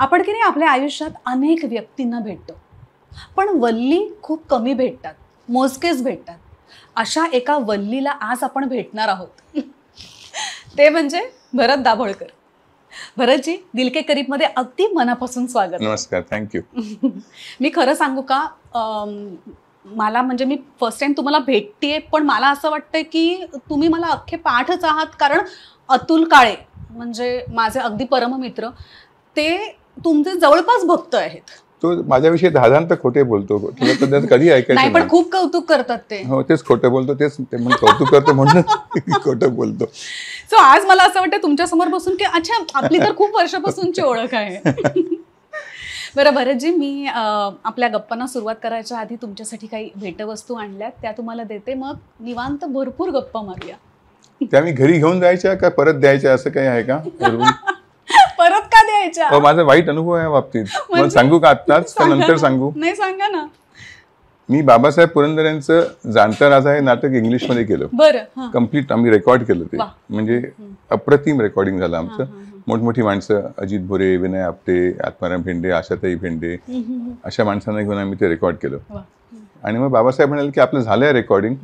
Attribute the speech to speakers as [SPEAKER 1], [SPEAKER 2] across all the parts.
[SPEAKER 1] आपण की नाही आपल्या आयुष्यात अनेक व्यक्तींना भेटतो पण वल्ली खूप कमी भेटतात मोजकेच भेटतात अशा एका वल्लीला आज आपण भेटणार आहोत ते म्हणजे भरत दाभोळकर भरतजी दिलके करीबमध्ये अगदी मनापासून स्वागत
[SPEAKER 2] नमस्कार थँक्यू
[SPEAKER 1] मी खरं सांगू का मला म्हणजे मी फर्स्ट टाइम तुम्हाला भेटतेय पण मला असं वाटतं की तुम्ही मला अख्खे पाठच आहात कारण अतुल काळे म्हणजे माझे अगदी परममित्र ते तुमचे जवळपास भक्त आहेत
[SPEAKER 2] तो माझ्याविषयी दादांत खोटे बोलतो तुला कधी ऐकायचं पण खूप
[SPEAKER 1] कौतुक करतात ते
[SPEAKER 2] हो तेच खोटं बोलतो तेच ते कौतुक करतो म्हणून खोटं बोलतो
[SPEAKER 1] सो आज मला असं वाटतं तुमच्या समोर बसून की अच्छा आपली तर खूप वर्षापासूनची ओळख आहे बरं भरतजी मी आपल्या गप्पांना सुरुवात करायच्या आधी तुमच्यासाठी काही भेटवस्तू आणल्यात त्या तुम्हाला देते मग निवांत भरपूर गप्पा मारूया
[SPEAKER 2] त्या मी घरी घेऊन जायच्या का परत द्यायच्या असं काही आहे का
[SPEAKER 1] परत का द्यायच्या माझा
[SPEAKER 2] वाईट अनुभव आहे बाबतीत म्हणजे सांगू का आत्ताच नंतर सांगू
[SPEAKER 1] नाही सांगा ना
[SPEAKER 2] मी बाबासाहेब पुरंदर यांचं जाणता राजा हे नाटक इंग्लिश मध्ये
[SPEAKER 1] केलं
[SPEAKER 2] कंप्लीट आम्ही रेकॉर्ड केलं ते म्हणजे अप्रतिम रेकॉर्डिंग झालं आमचं मोठमोठी माणसं अजित भोरे विनय आपटे आत्माराम भेंडे आशाताई भेंडे अशा माणसांना घेऊन आम्ही ते रेकॉर्ड केलं आणि मग बाबासाहेब म्हणाले की आपलं झालंय रेकॉर्डिंग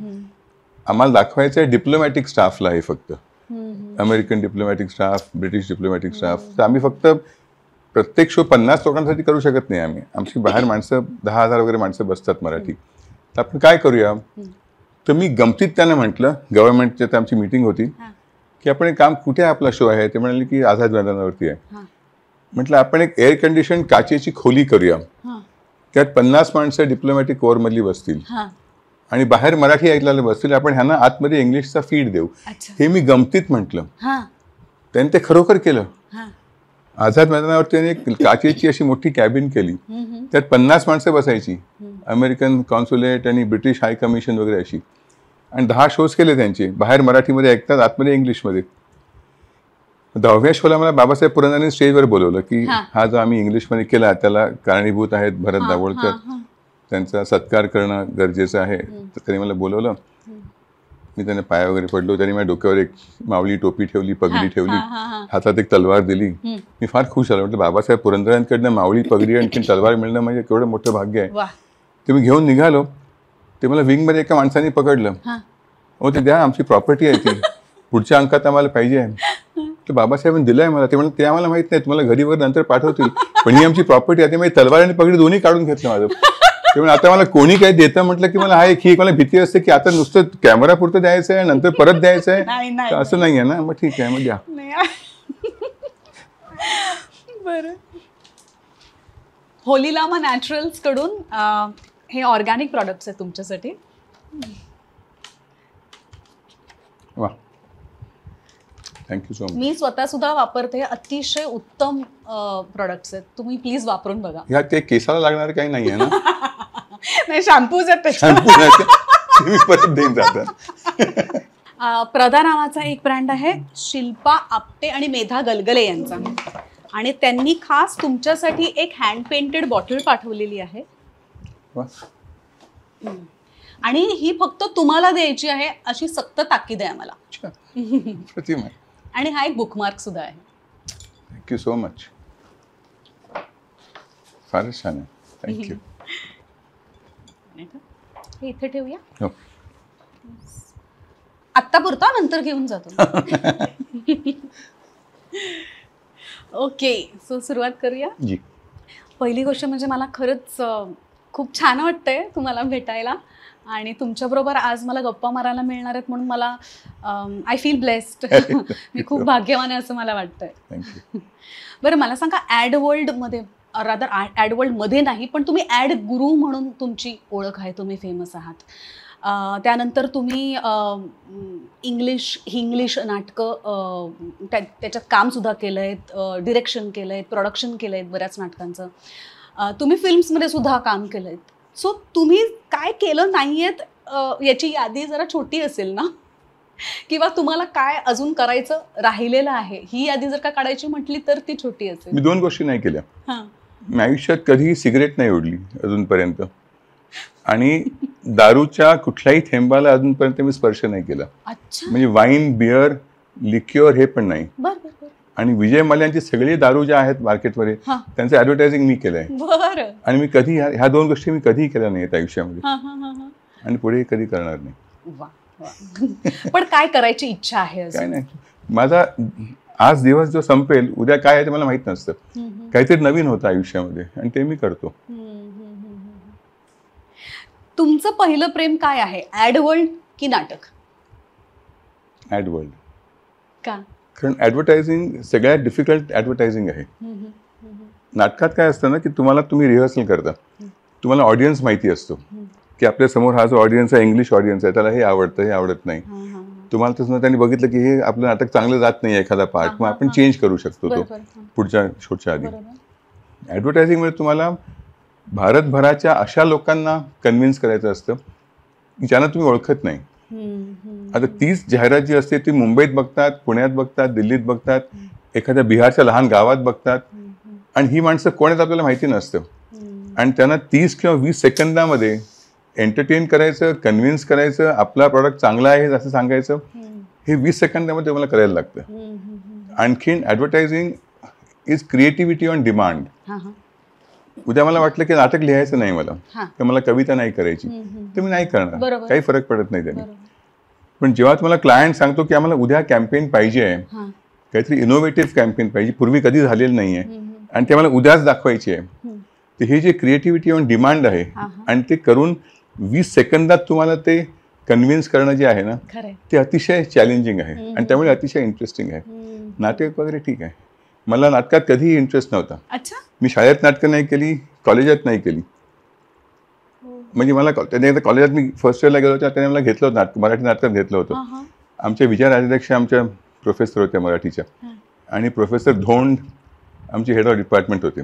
[SPEAKER 2] आम्हाला दाखवायचं आहे डिप्लोमॅटिक स्टाफला हे फक्त
[SPEAKER 3] American
[SPEAKER 2] diplomatic staff British diplomatic staff तर आम्ही फक्त प्रत्येक शो पन्नास लोकांसाठी करू शकत नाही आम्ही आमची बाहेर माणसं दहा हजार वगैरे माणसं बसतात मराठी तर आपण काय करूया तर मी गमतीत त्यांना म्हटलं गव्हर्नमेंटच्या तर आमची मिटिंग होती की आपण एक काम कुठे आपला शो आहे ते म्हणाले की आझाद मैदानावरती आहे म्हटलं आपण एक एअर कंडिशन काचेची खोली करूया त्यात पन्नास माणसं डिप्लोमॅटिक कोअरमधली बसतील आणि बाहेर मराठी ऐकल्याला बसतील आपण ह्यांना आतमध्ये इंग्लिशचा फीड देऊ हे मी गमतीत म्हटलं त्यांनी ते खरोखर केलं आझाद मैदानावर त्यांनी काचेची अशी मोठी कॅबिन केली त्यात पन्नास माणसं बसायची अमेरिकन कॉन्सुलेट आणि ब्रिटिश हाय कमिशन वगैरे अशी आणि दहा शोज केले त्यांचे बाहेर मराठीमध्ये ऐकतात आतमध्ये इंग्लिशमध्ये दहाव्या शोला मला बाबासाहेब पुरंदाने स्टेजवर बोलवलं की हा जो आम्ही इंग्लिशमध्ये केला त्याला कारणीभूत आहेत भरत दाभोळकर त्यांचा सत्कार करणं गरजेचं आहे तर त्यांनी मला बोलवलं मी त्यांना पाय वगैरे पडलो त्यांनी माझ्या डोक्यावर एक मावळी टोपी ठेवली पगडी ठेवली हातात एक तलवार दिली मी फार खुश झालो म्हटलं बाबासाहेब पुरंदरांकडनं मावळी पगडी आणखी तलवार मिळणं म्हणजे केवढं मोठं भाग्य आहे ते मी घेऊन निघालो ते मला विंगमध्ये एका माणसाने पकडलं हो ते द्या आमची प्रॉपर्टी आहे ती पुढच्या अंकात आम्हाला पाहिजे आहे तर बाबासाहेबांनी दिलं मला ते म्हणजे ते आम्हाला माहित नाही तुम्हाला घरीवर नंतर पाठवतील पण ही आमची प्रॉपर्टी आहे ते म्हणजे तलवार आणि पगडी दोन्ही काढून घेतलं माझं आता मला कोणी काही देतं म्हटलं की मला हा एक ही मला भीती असते की आता नुसतं कॅमेरा पुरतं द्यायचं आहे नंतर परत द्यायचं
[SPEAKER 1] आहे असं नाही
[SPEAKER 2] आहे ना मग ठीक आहे मग द्या
[SPEAKER 1] बर होलीला मग नॅचरल्स कडून हे ऑर्गॅनिक प्रॉडक्ट आहेत तुमच्यासाठी
[SPEAKER 3] वा
[SPEAKER 2] थँक्यू सो मच
[SPEAKER 1] मी स्वतः सुद्धा वापरते अतिशय उत्तम प्रॉडक्ट्स आहेत तुम्ही प्लीज वापरून बघा
[SPEAKER 2] ह्या ते केसाला लागणार काही नाही आहे ना
[SPEAKER 1] नाही शॅम्पू शॅम्पू
[SPEAKER 2] नाही परत देईन जातात
[SPEAKER 1] प्रदा नावाचा एक ब्रँड आहे शिल्पा आपटे आणि मेधा गलगले यांचा आणि त्यांनी खास तुमच्यासाठी एक हँड पेंटेड बॉटल पाठवलेली आहे आणि ही फक्त तुम्हाला द्यायची आहे अशी सक्त ताकीद आहे आम्हाला आणि हा एक बुकमार्क सुद्धा आहे
[SPEAKER 2] थँक्यू सो मच फारच छान आहे थँक्यू
[SPEAKER 1] इथे ठेवूया हो. आत्ता पुरतो नंतर घेऊन जातो ओके सो सुरुवात करूया पहिली गोष्ट म्हणजे मला खरंच खूप छान वाटतंय तुम्हाला भेटायला आणि तुमच्याबरोबर आज मला गप्पा मारायला मिळणार आहेत म्हणून मला आय फील ब्लेस्ड मी खूप भाग्यवान आहे असं मला वाटतंय बरं मला सांगा ॲड वर्ल्डमध्ये रादर ॲड वर्ल्डमध्ये नाही पण तुम्ही ॲड गुरु म्हणून तुमची ओळख आहे तुम्ही फेमस आहात त्यानंतर तुम्ही इंग्लिश हिंग्लिश नाटकं त्या त्याच्यात कामसुद्धा केलं आहेत डिरेक्शन केलं आहेत प्रोडक्शन केलं आहेत बऱ्याच नाटकांचं तुम्ही फिल्म्समध्ये सुद्धा काम केलं आहेत सो तुम्ही काय केलं नाही आहेत याची यादी जरा छोटी असेल ना किंवा तुम्हाला काय अजून करायचं राहिलेलं आहे ही यादी जर का काढायची म्हटली तर ती छोटी असेल मी दोन
[SPEAKER 2] गोष्टी नाही केल्या मी आयुष्यात कधीही सिगरेट नाही ओढली अजूनपर्यंत आणि दारूच्या कुठल्याही थेंबाला अजूनपर्यंत मी स्पर्श नाही केला म्हणजे वाईन बिअर लिक्युअर हे पण नाही आणि विजय मल्यांची सगळी दारू ज्या आहेत मार्केटमध्ये त्यांचं ऍडव्हर्टायझिंग मी
[SPEAKER 1] केलंय
[SPEAKER 2] आणि मी कधी ह्या दोन गोष्टी मी कधी केल्या नाहीत आयुष्यामध्ये आणि पुढे कधी करणार नाही
[SPEAKER 1] पण काय करायची इच्छा आहे काय नाही
[SPEAKER 2] माझा आज दिवस जो संपेल उद्या काय आहे ते मला माहित नसतं काहीतरी नवीन होतं आयुष्यामध्ये आणि ते मी करतो
[SPEAKER 1] तुमचं पहिलं प्रेम काय आहे ऍड वर्ल्ड की नाटक ऍड वर्ल्ड का
[SPEAKER 2] कारण ऍडव्हर्टायझिंग सगळ्यात डिफिकल्ट ऍडव्हर्टायझिंग आहे नाटकात काय असतं ना की तुम्हाला तुम्ही रिहर्सल करता तुम्हाला ऑडियन्स माहिती असतो की आपल्या समोर हा जो ऑडियन्स आहे इंग्लिश ऑडियन्स आहे त्याला हे आवडतं हे आवडत नाही तुम्हाला तसं त्यांनी बघितलं की हे आपलं नाटक चांगलं जात नाही एखादा पार्ट मग आपण चेंज करू शकतो तो पुढच्या शोच्या आधी मध्ये तुम्हाला भारतभराच्या अशा लोकांना कन्व्हिन्स करायचं असतं ज्यांना तुम्ही ओळखत नाही आता तीच जाहिरात जी असते ती मुंबईत बघतात पुण्यात बघतात दिल्लीत बघतात एखाद्या बिहारच्या लहान गावात बघतात आणि ही माणसं कोण आपल्याला माहिती नसतं आणि त्यांना तीस किंवा वीस सेकंदामध्ये एंटरटेन करायचं कन्व्हिन्स करायचं आपला प्रॉडक्ट चांगला आहे असं सांगायचं हे वीस सेकंदामध्ये तुम्हाला करायला
[SPEAKER 3] लागतं
[SPEAKER 2] आणखीन advertising is creativity on demand उद्या मला वाटलं की नाटक लिहायचं नाही मला तर मला कविता नाही करायची तर मी नाही करणार काही फरक पडत नाही त्याने पण जेव्हा तुम्हाला क्लायंट सांगतो की आम्हाला उद्या कॅम्पेन पाहिजे आहे काहीतरी इनोव्हेटिव्ह कॅम्पेन पाहिजे पूर्वी कधी झालेलं नाही आहे आणि ते मला उद्याच दाखवायची आहे तर हे जे क्रिएटिव्हिटी ऑन डिमांड आहे आणि ते करून वीस सेकंदात तुम्हाला ते कन्व्हिन्स करणं जे आहे ना ते अतिशय चॅलेंजिंग आहे आणि त्यामुळे अतिशय इंटरेस्टिंग आहे नाटक वगैरे ठीक आहे मला नाटकात कधीही इंटरेस्ट नव्हता मी शाळेत नाटकं नाही केली कॉलेजात नाही केली हो. म्हणजे मला त्याने कॉलेजात मी फर्स्ट इयरला गेलो होतो त्याने मला घेतलं होतं नाटक मराठी नाटकात घेतलं होतं आमच्या विजय राजाध्यक्ष आमच्या प्रोफेसर होत्या मराठीच्या आणि प्रोफेसर धोंड आमचे हेड ऑफ डिपार्टमेंट होते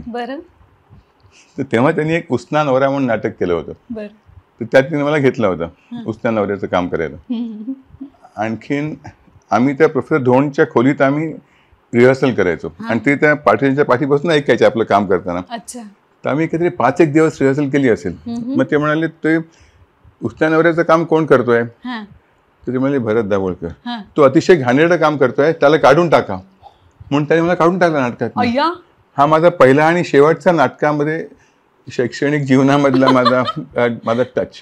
[SPEAKER 2] तर तेव्हा त्यांनी एक उस्नान वरा म्हणून नाटक केलं होतं तर त्या तिने मला घेतला होता उस्तान नवऱ्याचं काम
[SPEAKER 3] करायला
[SPEAKER 2] आणखीन आम्ही त्या प्रोफेसर धोंडच्या खोलीत आम्ही रिहर्सल करायचो आणि ते त्या पाठीच्या पाठीपासून ऐकायचे आपलं काम करताना तर आम्ही काहीतरी पाच एक दिवस रिहर्सल केली असेल मग ते म्हणाले ते उस्त्या नवऱ्याचं काम कोण करतोय
[SPEAKER 3] तर
[SPEAKER 2] ते म्हणाले भरत दाभोळकर तो अतिशय घाणेरडं काम करतोय त्याला काढून टाका म्हणून त्याने मला काढून टाकला नाटकात हा माझा पहिला आणि शेवटचा नाटकामध्ये शैक्षणिक जीवनामधला माझा माझा टच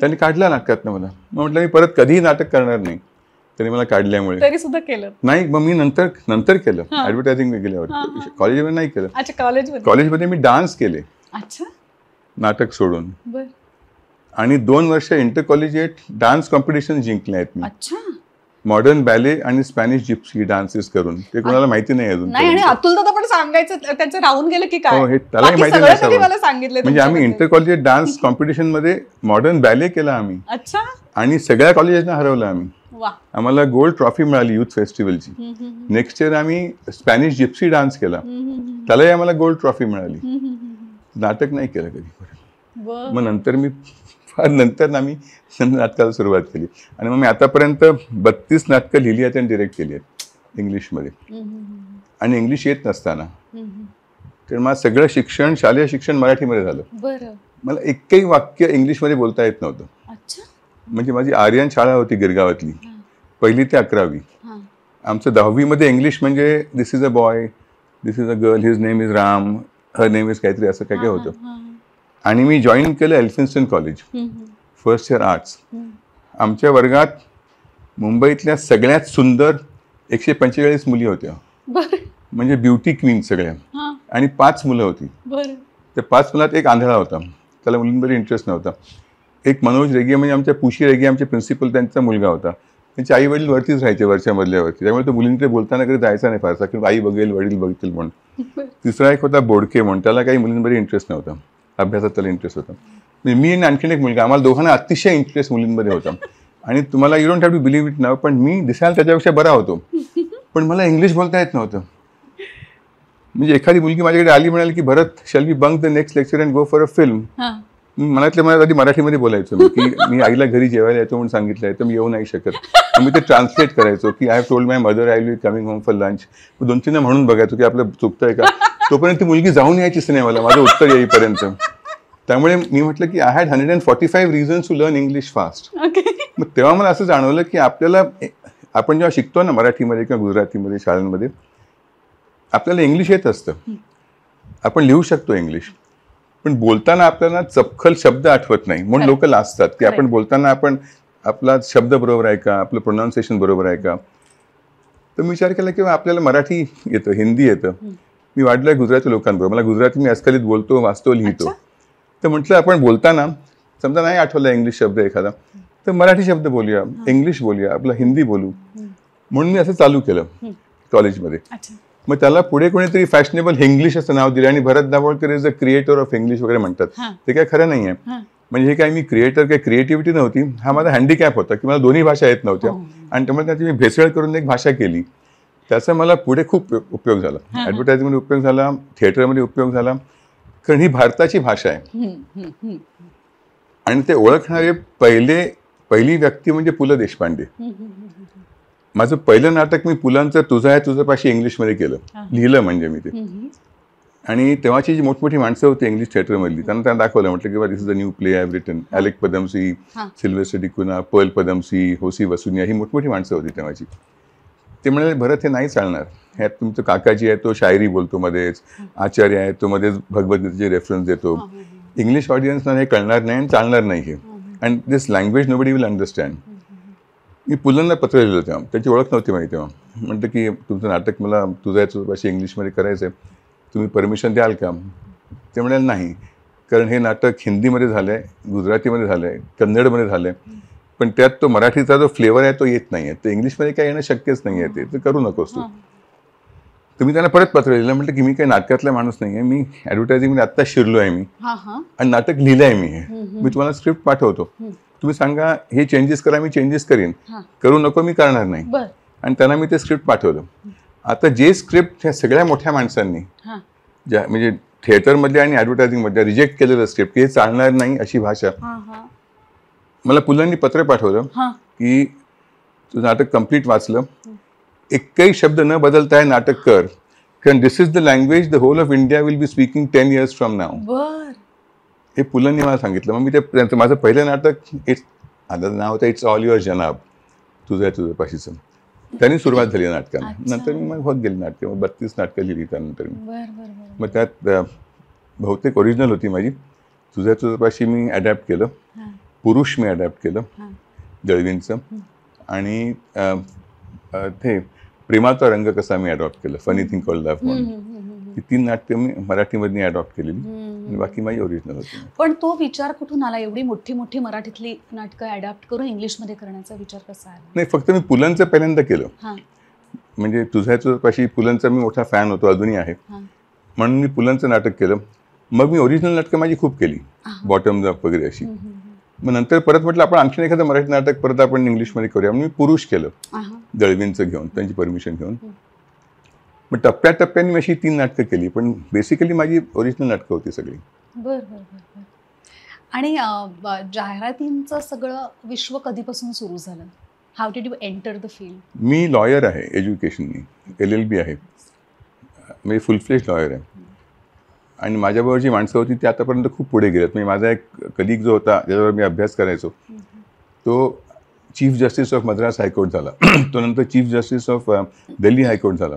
[SPEAKER 2] त्यांनी काढला नाटकातनं मला मग म्हटलं मी परत कधीही नाटक करणार नाही त्यांनी मला काढल्यामुळे तरी सुद्धा केलं नाही मग मी नंतर नंतर केलं ऍडव्हर्टायझिंग मी कॉलेजमध्ये नाही केलं कॉलेजमध्ये कॉलेजमध्ये मी डान्स केले नाटक सोडून आणि दोन वर्ष इंटर कॉलेजिएट डान्स कॉम्पिटिशन जिंकले आहेत मी मॉडर्न बॅले आणि स्पॅनिश जिप्सी डान्सेस करून ते कोणाला माहिती नाही अजून नाही
[SPEAKER 1] अतुल दादा पण सांगायचं त्यांचं राहून गेलं की काय हो, हे त्याला माहिती नाही सांगितलं म्हणजे आम्ही इंटर
[SPEAKER 2] कॉलेज डान्स कॉम्पिटिशन मध्ये मॉडर्न बॅले केला आम्ही अच्छा आणि सगळ्या कॉलेजेसना हरवलं आम्ही आम्हाला गोल्ड ट्रॉफी मिळाली युथ फेस्टिवलची नेक्स्ट इयर आम्ही स्पॅनिश जिप्सी डान्स केला त्यालाही आम्हाला गोल्ड ट्रॉफी मिळाली नाटक नाही केलं कधी मग नंतर मी फार नंतर ना मी नाटकाला सुरुवात केली आणि मग मी आतापर्यंत बत्तीस नाटकं लिहिली आहेत आणि डिरेक्ट केली आहेत इंग्लिशमध्ये आणि इंग्लिश येत नसताना तर मला सगळं शिक्षण शालेय शिक्षण मराठीमध्ये
[SPEAKER 3] झालं
[SPEAKER 2] मला एकही वाक्य इंग्लिशमध्ये बोलता येत नव्हतं म्हणजे माझी आर्यन शाळा होती गिरगावातली पहिली ते अकरावी आमचं दहावीमध्ये इंग्लिश म्हणजे this is a boy this is a girl his name is Ram her name is काहीतरी असं काय काय होतं आणि मी जॉईन केलं Elphinstone college first year arts आमच्या वर्गात मुंबईतल्या सगळ्यात सुंदर एकशे पंचेचाळीस मुली होत्या
[SPEAKER 3] म्हणजे
[SPEAKER 2] ब्युटी क्वीन सगळ्या आणि पाच मुलं होती
[SPEAKER 3] त्या
[SPEAKER 2] पाच मुलात एक आंधळा होता त्याला मुलींमध्ये इंटरेस्ट नव्हता एक मनोज रेगी म्हणजे आमच्या पुशी रेगे आमचे प्रिन्सिपल त्यांचा मुलगा होता त्यांचे आई वडील वरतीच राहायचे वरच्या मधल्यावरती त्यामुळे तो मुलींकडे बोलताना कधी जायचा नाही फारसा किंवा आई बघेल वडील बघतील म्हणून तिसरा एक होता बोडके म्हणून त्याला काही मुलींमध्ये इंटरेस्ट नव्हता अभ्यासात त्याला इंटरेस्ट होता म्हणजे मी आणि आणखीन एक मुलगा आम्हाला दोघांना अतिशय इंटरेस्ट मुलींमध्ये होता आणि तुम्हाला you don't have to believe it नाव पण मी दिसायला त्याच्यापेक्षा बरा होतो पण मला इंग्लिश बोलता येत नव्हतं म्हणजे एखादी मुलगी माझ्याकडे आली म्हणाल की Bharat shall we bunk the next lecture and go for a film मनातले मला कधी मराठीमध्ये बोलायचो की मी आईला घरी जेवायला येतो म्हणून सांगितलं आहे तर मी येऊ नाही शकत मी ते ट्रान्सलेट करायचो की I have told my mother I will coming home for lunch दोन तीन म्हणून बघायचो की आपलं चुकतंय का तोपर्यंत ती मुलगी जाऊन यायची नाही माझं उत्तर येईपर्यंत त्यामुळे मी म्हटलं की I had hundred and forty five reasons to learn English fast मग तेव्हा मला असं जाणवलं की आपल्याला आपण जेव्हा शिकतो ना मराठीमध्ये किंवा गुजरातीमध्ये शाळांमध्ये आपल्याला इंग्लिश येत असतं आपण लिहू शकतो इंग्लिश पण बोलताना आपल्याला चपखल शब्द आठवत नाही म्हणून लोक लाजतात की आपण बोलताना आपण आपला शब्द बरोबर आहे का आपलं प्रोनाऊन्सिएशन बरोबर आहे का तर मी विचार केला की आपल्याला मराठी येतं हिंदी येतं मी वाटलं गुजराती लोकांबरोबर मला गुजराती मी अस्खलित बोलतो वाचतो लिहितो तर म्हटलं आपण बोलताना समजा नाही आठवला इंग्लिश शब्द एखादा तर मराठी शब्द बोलूया इंग्लिश बोलूया आपलं हिंदी बोलू म्हणून मी असं चालू केलं कॉलेजमध्ये मग त्याला पुढे कोणीतरी फॅशनेबल इंग्लिश असं नाव दिलं आणि Bharat Dabholkar is a creator of English वगैरे म्हणतात ते काय खरं नाही आहे म्हणजे हे काय मी क्रिएटर काय क्रिएटिव्हिटी नव्हती हा माझा हँडिकॅप होता की मला दोन्ही भाषा येत नव्हत्या हो. आणि त्यामुळे त्याची मी भेसळ करून एक भाषा केली त्याचा मला पुढे खूप उपयोग झाला मध्ये उपयोग झाला थिएटरमध्ये उपयोग झाला कारण ही भारताची भाषा
[SPEAKER 3] आहे
[SPEAKER 2] आणि ते ओळखणारे पहिले पहिली व्यक्ती म्हणजे पु ल देशपांडे माझं पहिलं नाटक मी पुलांचं तुझा आहे तुझं पाशी इंग्लिशमध्ये केलं लिहिलं म्हणजे मी ते आणि तेव्हाची जी मोठमोठी माणसं होती इंग्लिश थिएटरमधली त्यांना त्यांना दाखवलं म्हटलं की बा this is a new play I written Alyque Padamsee Sylvester DaCunha Pearl Padamsee होसी वसुनिया ही मोठमोठी माणसं होती तेव्हाची ते म्हणाले भरत हे नाही चालणार ह्यात तुमचं काकाजी आहे तो शायरी बोलतो मध्येच आचार्य आहे तो मध्येच भगवद्गीतेचे रेफरन्स देतो इंग्लिश हो, हो, हो. ऑडियन्सना हे कळणार नाही आणि चालणार नाही हे and this language nobody will understand मी पुलंना पत्र लिहिलं तेव्हा त्याची ओळख नव्हती माहिती तेव्हा म्हणतं की तुमचं नाटक मला तुझ्याचं अशी इंग्लिशमध्ये करायचं आहे तुम्ही परमिशन द्याल का ते म्हणाल नाही कारण हे नाटक हिंदीमध्ये झालं आहे गुजरातीमध्ये झालं आहे कन्नडमध्ये झालं आहे पण त्यात तो मराठीचा जो फ्लेवर आहे तो येत नाही आहे तर इंग्लिशमध्ये काय येणं शक्यच नाही आहे ते करू नकोस तू तुम्ही त्यांना परत पत्र लिहिलं म्हटलं की मी काही नाटकातला माणूस नाही आहे मी ॲडव्हर्टायझिंग आत्ता शिरलो आहे मी आणि नाटक लिहिलं आहे मी मी तुम्हाला स्क्रिप्ट पाठवतो तुम्ही सांगा हे चेंजेस करा मी चेंजेस करीन करू नको मी करणार नाही आणि त्यांना मी ते स्क्रिप्ट पाठवलं आता जे स्क्रिप्ट ह्या सगळ्या मोठ्या माणसांनी ज्या म्हणजे थिएटरमधल्या आणि ऍडव्हर्टायझिंगमधल्या रिजेक्ट केलेलं स्क्रिप्ट हे चालणार नाही अशी भाषा मला पुलांनी पत्र पाठवलं
[SPEAKER 3] की
[SPEAKER 2] तुझं नाटक कम्प्लीट वाचलं काही शब्द न बदलताय नाटक कर कारण this is the language the whole of India will be speaking ten years from now हे पुलांनी मला सांगितलं मग मी ते माझं पहिलं नाटक इट्स आता नाव होतं इट्स ऑल युअर जनाब तुझ्या तुझ्या पाशीचं त्यांनी सुरुवात झाली नाटकांना नंतर मी मग होत गेली नाटकं मग बत्तीस नाटकं लिहिली त्यानंतर मी मग त्यात बहुतेक ओरिजिनल होती माझी तुझ्या तुझ्यापाशी मी अडॅप्ट केलं पुरुष मी अडॅप्ट केलं जळवींचं आणि ते प्रेमाचा रंग कसा मी अडॉप्ट केलं फनी थिंग कॉल
[SPEAKER 1] लव्ह
[SPEAKER 2] तीन नाट्य मी मराठीमध्ये अडॉप्ट केलेली आणि बाकी माझी ओरिजिनल होती
[SPEAKER 1] पण तो विचार कुठून आला एवढी मोठी मोठी मराठीतली नाटक अडॉप्ट करून इंग्लिशमध्ये करण्याचा विचार कसा आला
[SPEAKER 2] नाही फक्त मी पुलांचं पहिल्यांदा केलं म्हणजे तुझ्या तुझ्यापाशी पुलांचा मी मोठा फॅन होतो अजूनही आहे म्हणून मी पुलांचं नाटक केलं मग मी ओरिजिनल नाटकं माझी खूप केली बॉटम अप वगैरे अशी मग नंतर परत म्हटलं आपण आणखी एखादं मराठी नाटक परत आपण इंग्लिशमध्ये करूया मी पुरुष केलं दळवींचं घेऊन त्यांची परमिशन घेऊन मग टप्प्याटप्प्याने मी अशी तीन नाटकं केली पण बेसिकली माझी ओरिजिनल नाटकं होती सगळी
[SPEAKER 1] आणि जाहिरातींचं सगळं विश्व कधीपासून सुरू झालं how did you enter the field
[SPEAKER 2] मी लॉयर आहे एज्युकेशननी एल एल बी आहे म्हणजे फुल फ्लेश लॉयर आहे आणि माझ्याबरोबर जी माणसं होती ती आतापर्यंत खूप पुढे गेलेत म्हणजे माझा एक कलिक जो होता ज्याच्यावर मी अभ्यास करायचो तो chief justice of Madras high court झाला तो नंतर chief justice of Delhi high court झाला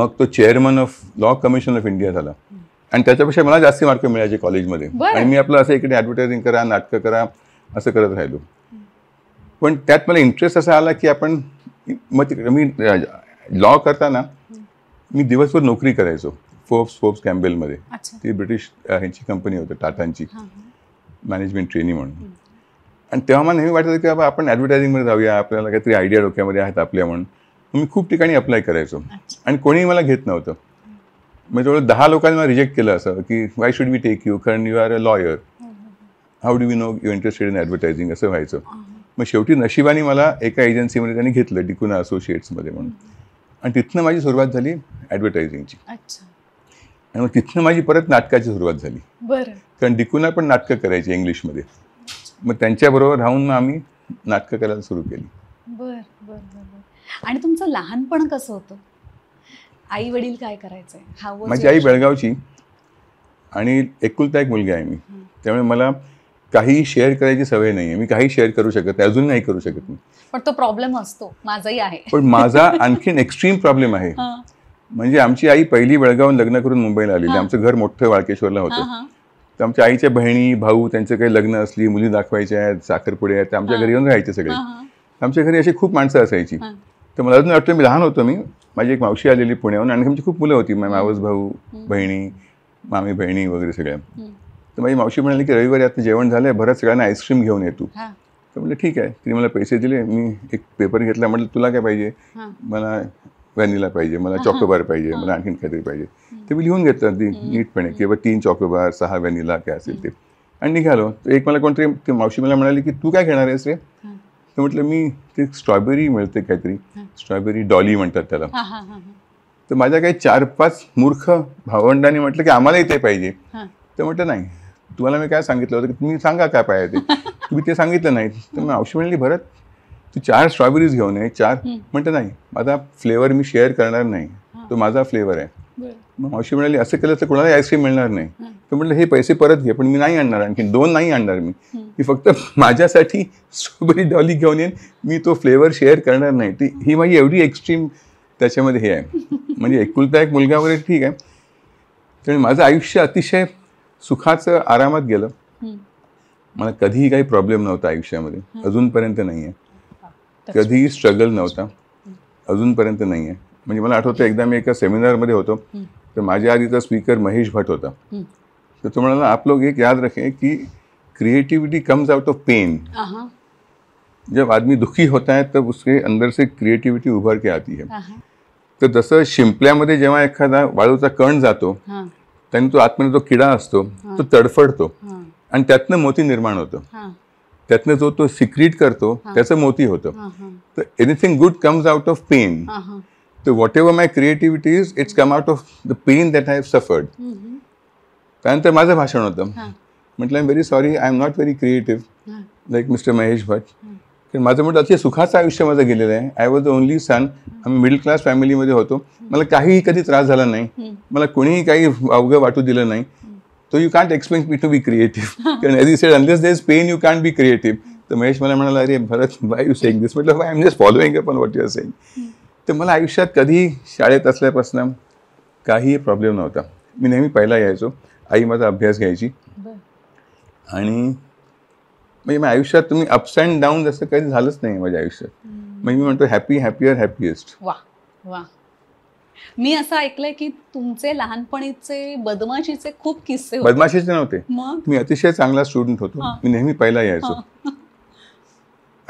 [SPEAKER 2] मग तो chairman of law commission of India झाला आणि त्याच्यापेक्षा मला जास्त मार्क मिळायचे कॉलेजमध्ये आणि मी आपलं असं इकडे ॲडव्हर्टायझिंग करा नाटकं करा असं करत राहिलो पण त्यात मला इंटरेस्ट असा आला की आपण मग मी लॉ करताना मी दिवसभर नोकरी करायचो फोर्ब्स फोर्ब्स कॅम्बेलमध्ये ती ब्रिटिश ह्यांची कंपनी होती टाटांची मॅनेजमेंट ट्रेनिंग म्हणून आणि तेव्हा मला नेहमी वाटतं की बाबा आपण ॲडव्हर्टायझिंगमध्ये जाऊया आपल्याला काहीतरी आयडिया डोक्यामध्ये आहेत आपल्या म्हणून मी खूप ठिकाणी अप्लाय करायचो आणि कोणीही मला घेत नव्हतं मग म्हणजे जवळ दहा लोकांनी मला रिजेक्ट केलं असं की why should we take you कारण you are a lawyer how do we know you interested in advertising असं व्हायचं मग शेवटी नशिबाने मला एका एजन्सीमध्ये त्यांनी घेतलं डिकुना असोसिएट्समध्ये म्हणून आणि तिथनं माझी सुरुवात झाली ॲडव्हर्टायझिंगची आणि मग तिथनं माझी परत नाटकाची सुरुवात झाली बरं कारण डिकूना पण नाटकं करायची इंग्लिशमध्ये मग त्यांच्याबरोबर राहून मग आम्ही नाटकं करायला सुरू केली
[SPEAKER 1] बरं आणि तुमचं लहानपण कसं होतं आई वडील काय करायचं माझी आई
[SPEAKER 2] बेळगावची आणि एकुलता एक मुलगी आहे मी त्यामुळे मला काही शेअर करायची सवय नाही आहे मी काही शेअर करू शकत नाही अजून नाही करू शकत मी
[SPEAKER 1] पण तो प्रॉब्लेम असतो माझाही आहे
[SPEAKER 2] पण माझा आणखीन एक्स्ट्रीम प्रॉब्लेम आहे म्हणजे आमची आई पहिली बेळगावून लग्न करून मुंबईला आलेली आमचं घर मोठं वाळकेश्वरला होतं तर आमच्या आईच्या बहिणी भाऊ त्यांचं काही लग्न असली मुली दाखवायच्या आहेत साखरपुडे आहेत आमच्या घरी येऊन राहायचे सगळे आमच्या घरी अशी खूप माणसं असायची
[SPEAKER 3] तर
[SPEAKER 2] मला अजून वाटतं मी लहान होतो मी माझी एक मावशी आलेली पुण्याहून आणि आमची खूप मुलं होती मावस भाऊ बहिणी मामी बहिणी वगैरे सगळ्या
[SPEAKER 3] तर
[SPEAKER 2] माझी मावशी म्हणाली की रविवारी आता जेवण झालं आहे बऱ्याच सगळ्यांना आईस्क्रीम घेऊन येतो
[SPEAKER 3] तर
[SPEAKER 2] म्हटलं ठीक आहे तिने मला पैसे दिले मी एक पेपर घेतला म्हटलं तुला काय पाहिजे
[SPEAKER 3] मला
[SPEAKER 2] व्हॅनिला पाहिजे मला चॉकोबार पाहिजे मला आणखीन काहीतरी पाहिजे ते मी लिहून घेतलं अगदी नीटपणे किंवा तीन चॉकोबार सहा व्हॅनिला काय असेल ते आणि निघालो तर एक मला कोणतरी मावशी मला म्हणाली की तू काय घेणार आहेस रे तर म्हटलं मी ते स्ट्रॉबेरी मिळते काहीतरी स्ट्रॉबेरी डॉली म्हणतात त्याला तर माझ्या काही चार पाच मूर्ख भावंडांनी म्हटलं की आम्हालाही ते पाहिजे तर म्हटलं नाही तुम्हाला मी काय सांगितलं होतं की तुम्ही सांगा काय पाहिजे ते तुम्ही ते सांगितलं नाही तर मग मावशी म्हणली भरत तू चार स्ट्रॉबेरीज घेऊन ये चार म्हणते नाही माझा फ्लेवर मी शेअर करणार नाही तो माझा फ्लेवर आहे मग मावशी म्हणाली असं केलं तर कोणाला आईस्क्रीम मिळणार नाही तर म्हटलं हे पैसे परत घे पण मी नाही आणणार आणखी दोन नाही आणणार मी मी फक्त माझ्यासाठी स्ट्रॉबेरी डॉली घेऊन येईन मी तो फ्लेवर शेअर करणार नाही ती ही माझी एवढी एक्स्ट्रीम त्याच्यामध्ये हे आहे म्हणजे एकुलता एक मुलगा वगैरे ठीक आहे त्यामुळे माझं आयुष्य अतिशय सुखाचं आरामात गेलं मला कधीही काही प्रॉब्लेम नव्हता आयुष्यामध्ये अजूनपर्यंत नाही आहे कधीही स्ट्रगल नव्हता अजूनपर्यंत नाही आहे म्हणजे मला आठवतं एकदा मी एका सेमिनारमध्ये होतो तर माझ्या आधीचा स्पीकर महेश भट होता तर तो म्हणाला आप लोग एक याद रखे की creativity comes out of pain जब आदमी दुखी होता है तब उसके अंदर से क्रिएटिविटी उभर के आती है तर जसं शिंपल्यामध्ये जेव्हा एखादा वाळूचा कण जातो त्याने तो आतमध्ये जो किडा असतो तो तडफडतो आणि त्यातनं मोती निर्माण होतो त्यातनं जो तो सिक्रीट करतो त्याचं मोती होतं तर anything good comes out of pain
[SPEAKER 3] तर
[SPEAKER 2] whatever my creativity is it's come out of the pain that I have suffered त्यानंतर माझं भाषण होतं म्हटलं I am very sorry I am not very creative like mister Mahesh Bhatt तर माझं म्हटलं अतिशय सुखाचं आयुष्य माझं गेलेलं आहे I was the only son आम्ही मिडल क्लास फॅमिलीमध्ये होतो मला काहीही कधी त्रास झाला नाही मला कोणीही काही अवघं वाटू दिलं नाही तो you can't expect me to be creative कारण as you said, unless there's pain you can't be creative तर महेश मला म्हणाला अरे Bharat why you saying this म्हटलं by am just following upon what your saying तर मला आयुष्यात कधी शाळेत असल्यापासून काही प्रॉब्लेम नव्हता मी नेहमी पहिला यायचो आई माझा अभ्यास घ्यायची आणि म्हणजे माझ्या आयुष्यात तुम्ही अप्स अँड डाऊन जसं काही झालंच नाही माझ्या आयुष्यात म्हणजे मी म्हणतो हॅपी हॅपियर हॅपिएस्ट
[SPEAKER 1] वा वा मी असं ऐकलंय की तुमचे लहानपणीचे बदमाशीचे खूप किस्से बदमाशीचे
[SPEAKER 2] नव्हते मी अतिशय चांगला स्टुडंट होतो मी नेहमी पहिला यायचो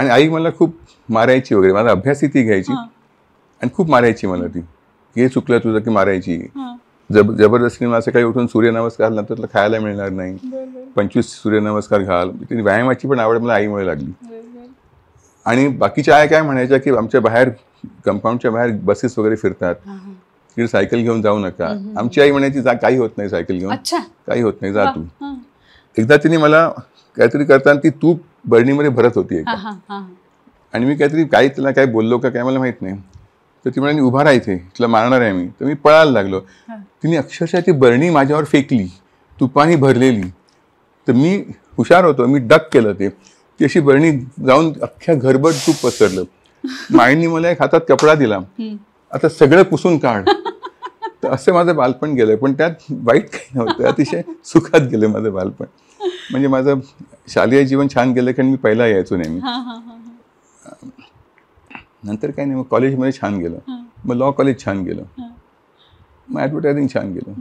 [SPEAKER 2] आणि आई मला खूप मारायची वगैरे माझा अभ्यास ती घ्यायची
[SPEAKER 3] आणि
[SPEAKER 2] खूप मारायची मला ती हे चुकलं तुझं की मारायची जब जबरदस्तीने मला सकाळी उठून सूर्यनमस्कार नंतर तुला खायला मिळणार नाही पंचवीस सूर्यनमस्कार घाल तिने व्यायामाची पण आवड मला आईमुळे लागली आणि बाकीच्या आया काय म्हणायच्या की आमच्या बाहेर कंपाऊंडच्या बाहेर बसेस वगैरे फिरतात सायकल घेऊन जाऊ नका आमची आई म्हणायची जा काही होत नाही सायकल घेऊन काही होत नाही जा तू एकदा तिने मला काहीतरी करताना ती तूप बरणीमध्ये भरत होती आणि मी काहीतरी काही तिला काय बोललो का काय मला माहित नाही तर ती म्हणाली उभा राहायचे तिला मारणार आहे मी तर मी पळायला लागलो तिने अक्षरशः ती बरणी माझ्यावर फेकली तुपाने भरलेली तर मी हुशार होतो मी डक केलं ते ती अशी बरणी जाऊन अख्ख्या घरभर तूप पसरलं माईंनी मला एक हातात कपडा दिला आता सगळं पुसून काढ तर असं माझं बालपण गेलं पण त्यात वाईट काही नव्हतं अतिशय सुखात गेलं माझं बालपण म्हणजे माझं शालेय जीवन छान गेलं कारण मी पहिला यायचो नेहमी नंतर काही नाही मग कॉलेजमध्ये छान गेलं मग लॉ कॉलेज छान गेलं मग ॲडव्हर्टायझिंग छान गेलं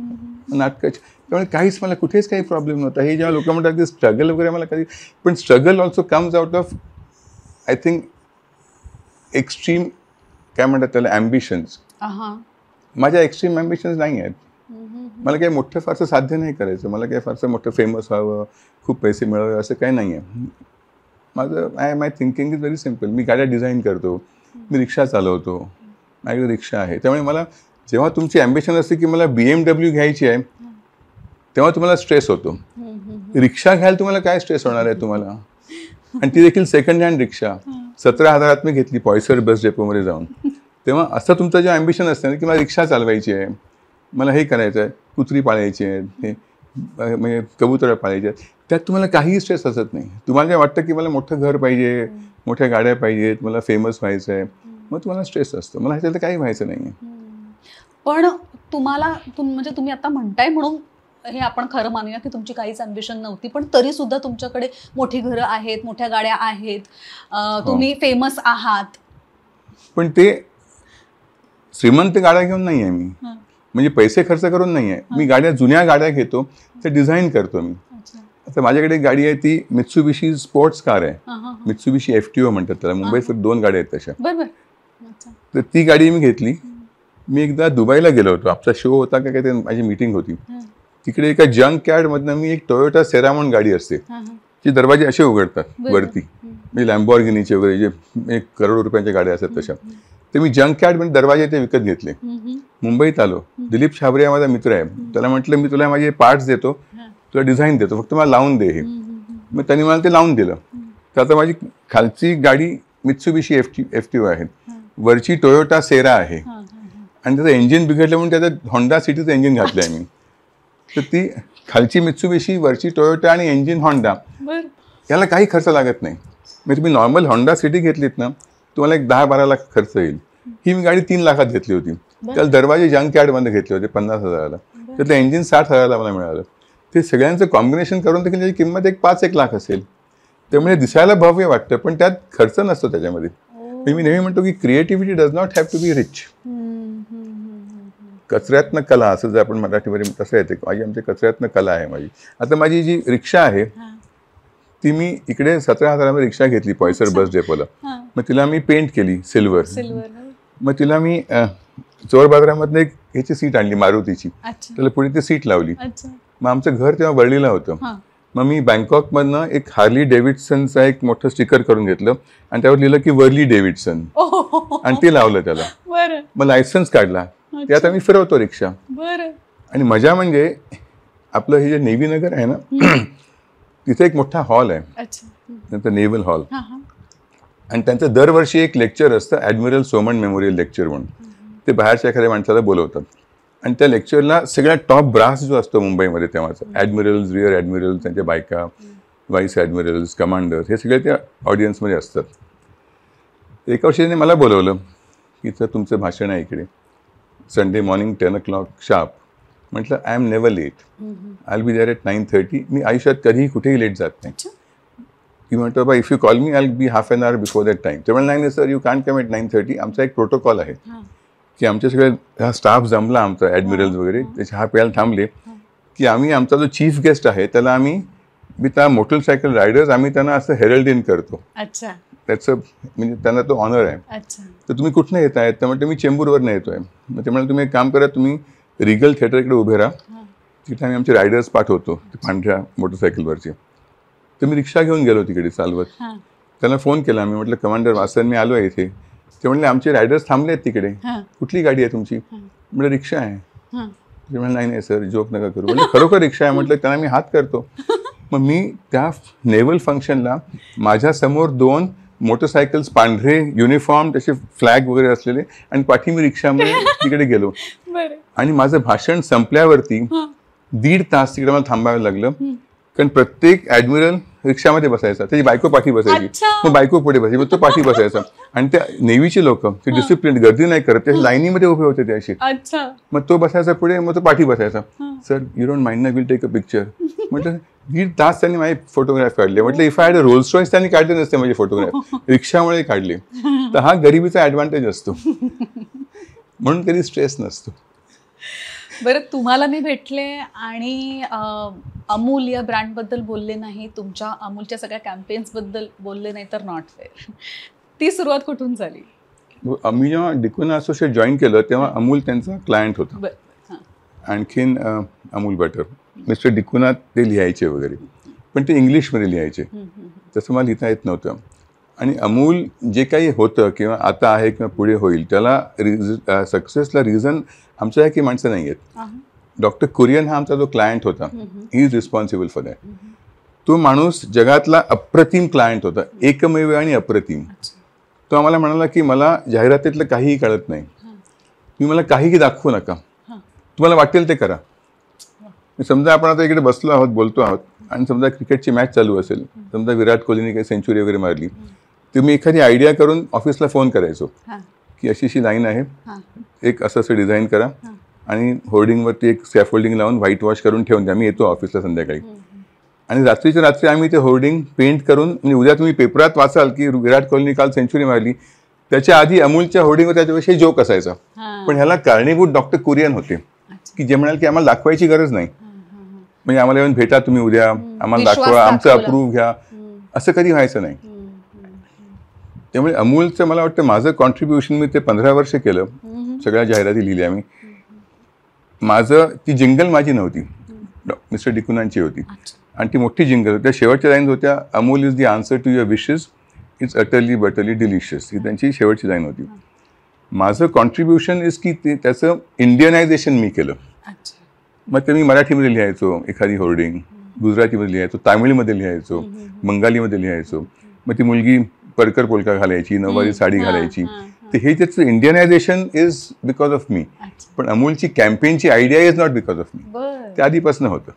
[SPEAKER 2] मग नाटकं त्यामुळे काहीच मला कुठेच काही प्रॉब्लेम नव्हता हे जेव्हा लोक म्हणतात की स्ट्रगल वगैरे मला कधी पण struggle also comes out of I think extreme काय म्हणतात त्याला ॲम्बिशन्स माझ्या एक्स्ट्रीम ॲम्बिशन्स नाही आहेत मला काही मोठं फारसं साध्य नाही करायचं मला काही फारसं मोठं फेमस व्हावं खूप पैसे मिळावे असं काही नाही आहे माझं I my thinking is very simple मी गाड्या डिझाईन करतो मी रिक्षा चालवतो माझ्याकडे रिक्षा आहे त्यामुळे मला जेव्हा तुमची ॲम्बिशन असते की मला बी एम डब्ल्यू घ्यायची आहे तेव्हा तुम्हाला स्ट्रेस होतो रिक्षा घ्यायला तुम्हाला काय स्ट्रेस होणार आहे तुम्हाला आणि ती देखील सेकंड हँड रिक्षा सतरा हजारात मी घेतली पॉयसर बस डेपोमध्ये जाऊन तेव्हा असं तुमचं जे अँबिशन असतं की मला रिक्षा चालवायची आहे मला हे करायचं आहे कुत्री पाळायची आहे म्हणजे कबुतरं पाळायची आहेत त्यात तुम्हाला काहीही स्ट्रेस असत नाही तुम्हाला जे वाटतं की मला मोठं घर पाहिजे मोठ्या गाड्या पाहिजेत मला फेमस व्हायचं आहे मग तुम्हाला स्ट्रेस असतो मला ह्याच्यात काही व्हायचं नाही
[SPEAKER 1] पण तुम्हाला म्हणजे तुम्ही आता म्हणताय म्हणून हे आपण खरं मानूया की तुमची काहीच अम्बिशन नव्हती पण तरी सुद्धा तुमच्याकडे मोठी घरं आहेत मोठ्या गाड्या आहेत हो. तुम्ही फेमस आहात
[SPEAKER 2] पण ते श्रीमंत गाड्या घेऊन नाही आहे मी म्हणजे पैसे खर्च करून नाही आहे मी गाड्या जुन्या गाड्या घेतो ते डिझाईन करतो मी आता माझ्याकडे गाडी आहे ती मित्सुबिशी स्पोर्ट्स कार आहे मित्सुबिशी एफ टी ओ म्हणतात त्याला मुंबईत दोन गाड्या आहेत तशा तर ती गाडी मी घेतली मी एकदा दुबईला गेलो होतो आपला शो होता का काही माझी मीटिंग होती तिकडे एका जंक मधनं मी एक टोयोटा सेरा म्हणून गाडी असते
[SPEAKER 3] ती
[SPEAKER 2] दरवाजे असे उघडतात वरती मी लॅम्बॉर्गिनीचे म्हणजे वगैरे जे एक करोड रुपयांच्या गाड्या असतात तशा ते मी जंक कॅड म्हणजे दरवाजे ते विकत घेतले मुंबईत आलो दिलीप छाबरे माझा मित्र आहे त्याला म्हटलं मी तुला माझे पार्ट्स देतो तुला डिझाईन देतो फक्त मला लावून दे हे मग त्यांनी मला ते लावून दिलं तर आता माझी खालची गाडी Mitsubishi F T F T आहे वरची टोयोटा सेरा आहे आणि त्याचं इंजिन बिघडलं म्हणून त्याचं होंडा सिटीचं इंजिन घातलं आहे मी तर ती खालची मित्सुबिशी वरची टोयोटा आणि इंजिन होंडा याला काही खर्च लागत नाही म्हणजे तुम्ही नॉर्मल होंडा सिटी घेतलीत ना तुम्हाला एक दहा बारा लाख खर्च येईल ही मी गाडी तीन लाखात घेतली होती त्याला दरवाजे जंक यार्डमध्ये घेतले होते पन्नास हजाराला तर ते इंजिन साठ हजाराला मला मिळालं ते सगळ्यांचं कॉम्बिनेशन करून देखील त्याची किंमत एक पाच एक लाख असेल त्यामुळे दिसायला भव्य वाटतं पण त्यात खर्च नसतो त्याच्यामध्ये मी नेहमी म्हणतो की creativity does not have to be rich कचऱ्यातनं कला असं जर आपण मराठीमध्ये तसं येते माझी आमच्या कचऱ्यातनं कला आहे माझी आता माझी जी रिक्षा आहे ती मी इकडे सतरा हजारामध्ये रिक्षा घेतली पॉयसर बस डेपोला मग तिला मी पेंट केली सिल्वर मग तिला मी चोर बाजारामधनं एक ह्याची सीट आणली मारुतीची त्याला पुढे ती सीट लावली मग आमचं घर तेव्हा वळलेलं होतं मग मी बँकॉकमधनं एक हार्ली डेव्हिडसनचा एक मोठं स्टिकर करून घेतलं आणि त्यावर लिहिलं की वर्ली डेव्हिडसन आणि ते लावलं
[SPEAKER 3] त्याला मग
[SPEAKER 2] लायसन्स काढला त्यात आम्ही फिरवतो रिक्षा बरं आणि मजा म्हणजे आपलं हे जे नेव्ही नगर आहे ना तिथे एक मोठा हॉल आहे त्यांचा नेव्हल हॉल आणि त्यांचं दरवर्षी एक लेक्चर असतं ॲडमिरल सोमन मेमोरियल लेक्चर म्हणून ते बाहेरच्या एखाद्या माणसाला बोलवतात आणि त्या लेक्चरला सगळ्यात टॉप ब्रास जो असतो मुंबईमध्ये तेव्हाचा ॲडमिरल्स रिअर ॲडमिरल्स त्यांच्या बायका वाईस ॲडमिरल्स कमांडर हे सगळे त्या ऑडियन्समध्ये असतात एका वर्षीने मला बोलवलं की तर तुमचं भाषण आहे इकडे Sunday morning ten o'clock sharp म्हटलं I am never late I be there at nine thirty मी आयुष्यात कधीही कुठेही लेट जात नाही की म्हणतो बाबा if you call me I be half an hour before that time ते म्हणाले नाही sir you can come at nine thirty आमचा एक प्रोटोकॉल आहे की आमच्या सगळे हा स्टाफ जमला आमचा ॲडमिरल्स वगैरे त्याचे हा प्यायला थांबले की आम्ही आमचा जो चीफ गेस्ट आहे त्याला आम्ही मी त्या मोटरसायकल रायडर्स आम्ही त्यांना असं हेरल्ड इन करतो
[SPEAKER 3] त्याचं
[SPEAKER 2] म्हणजे त्यांना तो ऑनर आहे तर तुम्ही कुठनं येत आहेत तर म्हटलं मी चेंबूरवरनं येतो आहे मग ते म्हणाले तुम्ही एक काम करा तुम्ही रिगल थिएटरकडे उभे राहा तिथे आम्ही आमचे रायडर्स पाठवतो पांढऱ्या मोटरसायकलवरचे तर मी रिक्षा घेऊन गेलो तिकडे चालवत
[SPEAKER 3] त्यांना
[SPEAKER 2] फोन केला मी म्हटलं कमांडर वासन मी आलो आहे इथे ते म्हणले आमचे रायडर्स थांबले आहेत तिकडे कुठली गाडी आहे तुमची म्हटलं रिक्षा आहे
[SPEAKER 3] ते
[SPEAKER 2] म्हणलं नाही नाही सर जोक नका करू म्हणजे खरोखर रिक्षा आहे म्हटलं त्यांना मी हात करतो मग मी त्या नेव्हल फंक्शनला माझ्यासमोर दोन मोटरसायकल्स पांढरे युनिफॉर्म तसे फ्लॅग वगैरे असलेले आणि पाठी मी मध्ये तिकडे गेलो आणि माझं भाषण संपल्यावरती दीड तास तिकडे मला थांबावं लागलं कारण प्रत्येक ऍडमिरल रिक्षामध्ये बसायचा त्याची बायको पाठी बसायची मग बायको पुढे बसायची मग तो पाठी बसायचा आणि त्या नेव्हीचे लोक ते डिसिप्लिन गर्दी नाही करत ते लाईनीमध्ये उभे होते त्याशी मग तो बसायचा पुढे मग तो पाठी बसायचा सर यू डोंट माइंड ना विल टेक अ पिक्चर म्हटलं दीड तास त्यांनी माझे फोटोग्राफ काढले म्हटलं इफ आय रोल रॉईस त्यांनी काढले नसते माझे फोटोग्राफ रिक्षामुळे काढले तर हा गरिबीचा ॲडव्हान्टेज असतो म्हणून कधी स्ट्रेस नसतो
[SPEAKER 1] बरं तुम्हाला मी भेटले आणि अमूल या ब्रँडबद्दल बोलले नाही तुमच्या अमूलच्या सगळ्या कॅम्पेन्सबद्दल बोलले नाही तर नॉट फेअर ती सुरुवात कुठून झाली
[SPEAKER 2] आम्ही जेव्हा डिकोना असोसिएट जॉईन केलं तेव्हा अमूल त्यांचा क्लायंट होता आणखीन अमूल बटर मिस्टर डिकोना ते लिहायचे वगैरे पण ते इंग्लिशमध्ये लिहायचे तसं मला लिहिता येत नव्हतं आणि अमूल जे काही होतं किंवा आता आहे किंवा पुढे होईल त्याला रिज सक्सेसला रिझन आमच्यासारखी माणसं नाही आहेत डॉक्टर कुरियन हा आमचा जो क्लायंट होता he is responsible for that तो माणूस जगातला अप्रतिम क्लायंट होता एकमेव आणि अप्रतिम तो आम्हाला म्हणाला की मला जाहिरातीतलं काहीही कळत नाही
[SPEAKER 3] तुम्ही
[SPEAKER 2] मला काहीही दाखवू नका तुम्हाला वाटेल ते करा समजा आपण आता इकडे बसलो आहोत बोलतो आहोत आणि समजा क्रिकेटची मॅच चालू असेल समजा विराट कोहलीने काही सेंचुरी वगैरे मारली ते मी एखादी आयडिया करून ऑफिसला फोन करायचो की अशी अशी लाईन आहे एक असं असं डिझाईन करा आणि होर्डिंगवरती एक सॅफ होल्डिंग लावून व्हाईट वॉश करून ठेवून द्या मी येतो ऑफिसला संध्याकाळी आणि रात्रीच्या रात्री आम्ही ते होर्डिंग पेंट करून म्हणजे उद्या तुम्ही पेपरात वाचाल की विराट कोहलीने काल सेंचुरी मारली त्याच्या आधी अमूलच्या होर्डिंगवर त्याच्याविषयी जोक असायचा पण ह्याला कारणीभूत डॉक्टर कुरियन होते की जे म्हणाल की आम्हाला दाखवायची गरज नाही म्हणजे आम्हाला येऊन भेटा तुम्ही उद्या आम्हाला दाखवा आमचं अप्रूव्ह घ्या असं कधी व्हायचं नाही त्यामुळे अमूलचं मला वाटतं माझं कॉन्ट्रीब्युशन मी ते पंधरा वर्ष केलं सगळ्या जाहिराती लिहिल्या मी माझं ती जिंगल माझी नव्हती मिस्टर डिकुनांची होती आणि ती मोठी जिंगल होती त्या शेवटच्या लाईन होत्या Amul is the answer to your wishes it's utterly butterly delicious ही त्यांची शेवटची लाईन होती माझं कॉन्ट्रीब्युशन इज की ते त्याचं इंडियनायझेशन मी केलं मग ते मी मराठीमध्ये लिहायचो एखादी होर्डिंग गुजरातीमध्ये लिहायचो तामिळमध्ये लिहायचो बंगालीमध्ये लिहायचो मग ती मुलगी परकर पोलका घालायची नववारी साडी घालायची तर हे त्याचं Indianization is because of me पण अमूलची कॅम्पेनची idea is not because of me ते आधीपासून होतं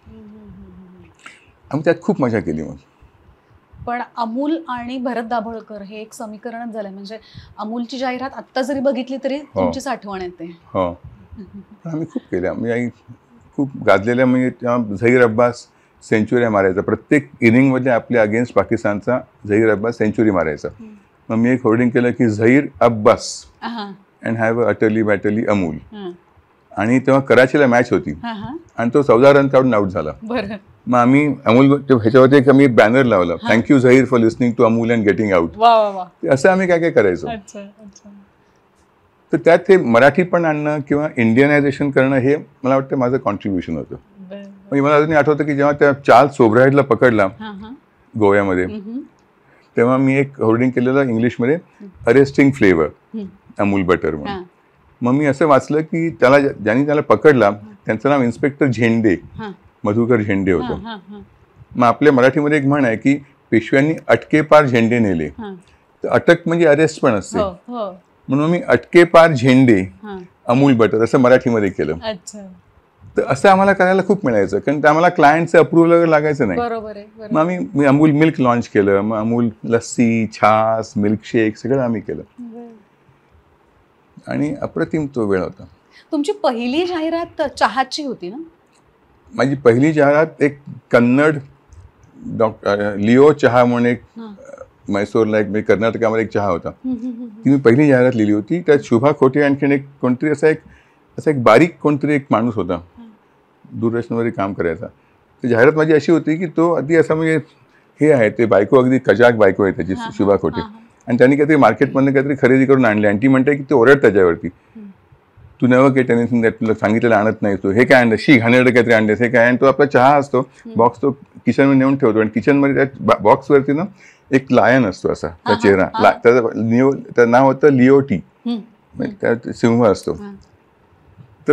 [SPEAKER 2] आम्ही त्यात खूप मजा केली मग
[SPEAKER 1] पण अमूल आणि भरत दाभोळकर हे एक समीकरणच झालं म्हणजे अमूलची जाहिरात आत्ता जरी बघितली तरी हो. तुमचीच आठवण येते हो आम्ही
[SPEAKER 2] खूप केल्या म्हणजे खूप गाजलेल्या म्हणजे झहीर अब्बास सेंचुऱ्या मारायचा प्रत्येक इनिंगमध्ये आपल्या अगेन्स्ट पाकिस्तानचा झहीर अब्बास सेंचुरी मारायचा मग मी एक होर्डिंग केलं की Zaheer Abbas
[SPEAKER 3] and
[SPEAKER 2] have utterly butterly Amul आणि तेव्हा कराचीला मॅच होती
[SPEAKER 3] आणि
[SPEAKER 2] तो चौदा रन काढून आउट झाला मग आम्ही अमूल ह्याच्यावरती एक आम्ही बॅनर लावला thank you Zaheer for listening to Amul and getting out असं आम्ही काय काय करायचो तर त्यात ते मराठी पण आणणं किंवा इंडियनायझेशन करणं हे मला वाटतं माझं कॉन्ट्रीब्युशन होतं म्हणजे मला अजूनही आठवतं की जेव्हा त्या चार्ल सोब्राईडला पकडला गोव्यामध्ये तेव्हा मी एक होर्डिंग केलेलं इंग्लिशमध्ये अरेस्टिंग फ्लेवर अमूल बटर म्हणून मग मी असं वाचलं की त्याला ज्यांनी त्याला पकडला त्यांचं नाव इन्स्पेक्टर झेंडे मधुकर झेंडे होतं मग आपल्या मराठीमध्ये एक म्हण आहे की पेशव्यांनी अटकेपार झेंडे नेले तर अटक म्हणजे अरेस्ट पण असते हो, हो. म्हणून मी अटकेपार झेंडे अमूल बटर असं मराठीमध्ये केलं तर असं आम्हाला करायला खूप मिळायचं कारण आम्हाला क्लायंटचे अप्रुव्हल लागायचं
[SPEAKER 3] नाही मग
[SPEAKER 2] आम्ही अमूल मिल्क लॉन्च केलं मग अमूल लस्सी छास मिल्कशेक सगळं आम्ही केलं आणि अप्रतिम तो वेळ होता
[SPEAKER 1] तुमची पहिली जाहिरात चहाची होती ना
[SPEAKER 2] माझी पहिली जाहिरात एक कन्नड डॉक्टर लिओ चहा म्हणून एक मैसूरला एक म्हणजे कर्नाटकामध्ये एक चहा होता
[SPEAKER 3] ती
[SPEAKER 2] मी पहिली जाहिरात लिहिली होती त्यात शुभा खोटे आणखीन एक कोणतरी असा एक असा एक बारीक कोणतरी एक माणूस होता दूरदर्शनवरही काम करायचा तर जाहिरात माझी अशी होती की तो अगदी असा म्हणजे हे आहे ते बायको अगदी कजाक बायको आहे त्याची शुभा खोटी आणि त्यांनी काहीतरी मार्केटमधनं काहीतरी खरेदी करून आणली आणि ती म्हणते की ते ओरड त्याच्यावरती तू नवं काही टेन्शन तुला सांगितलेलं आणत नाही तू हे काय आणलं शी घाणेरडं काहीतरी आणलेस हे काय आणि तो आपला चहा असतो बॉक्स तो किचनमध्ये नेऊन ठेवतो आणि किचनमध्ये त्या बॉक्सवरती ना एक लायन असतो असा त्या चेहरा त्याचं लिओ त्याचं नाव होतं लिओटी म्हणजे सिंह असतो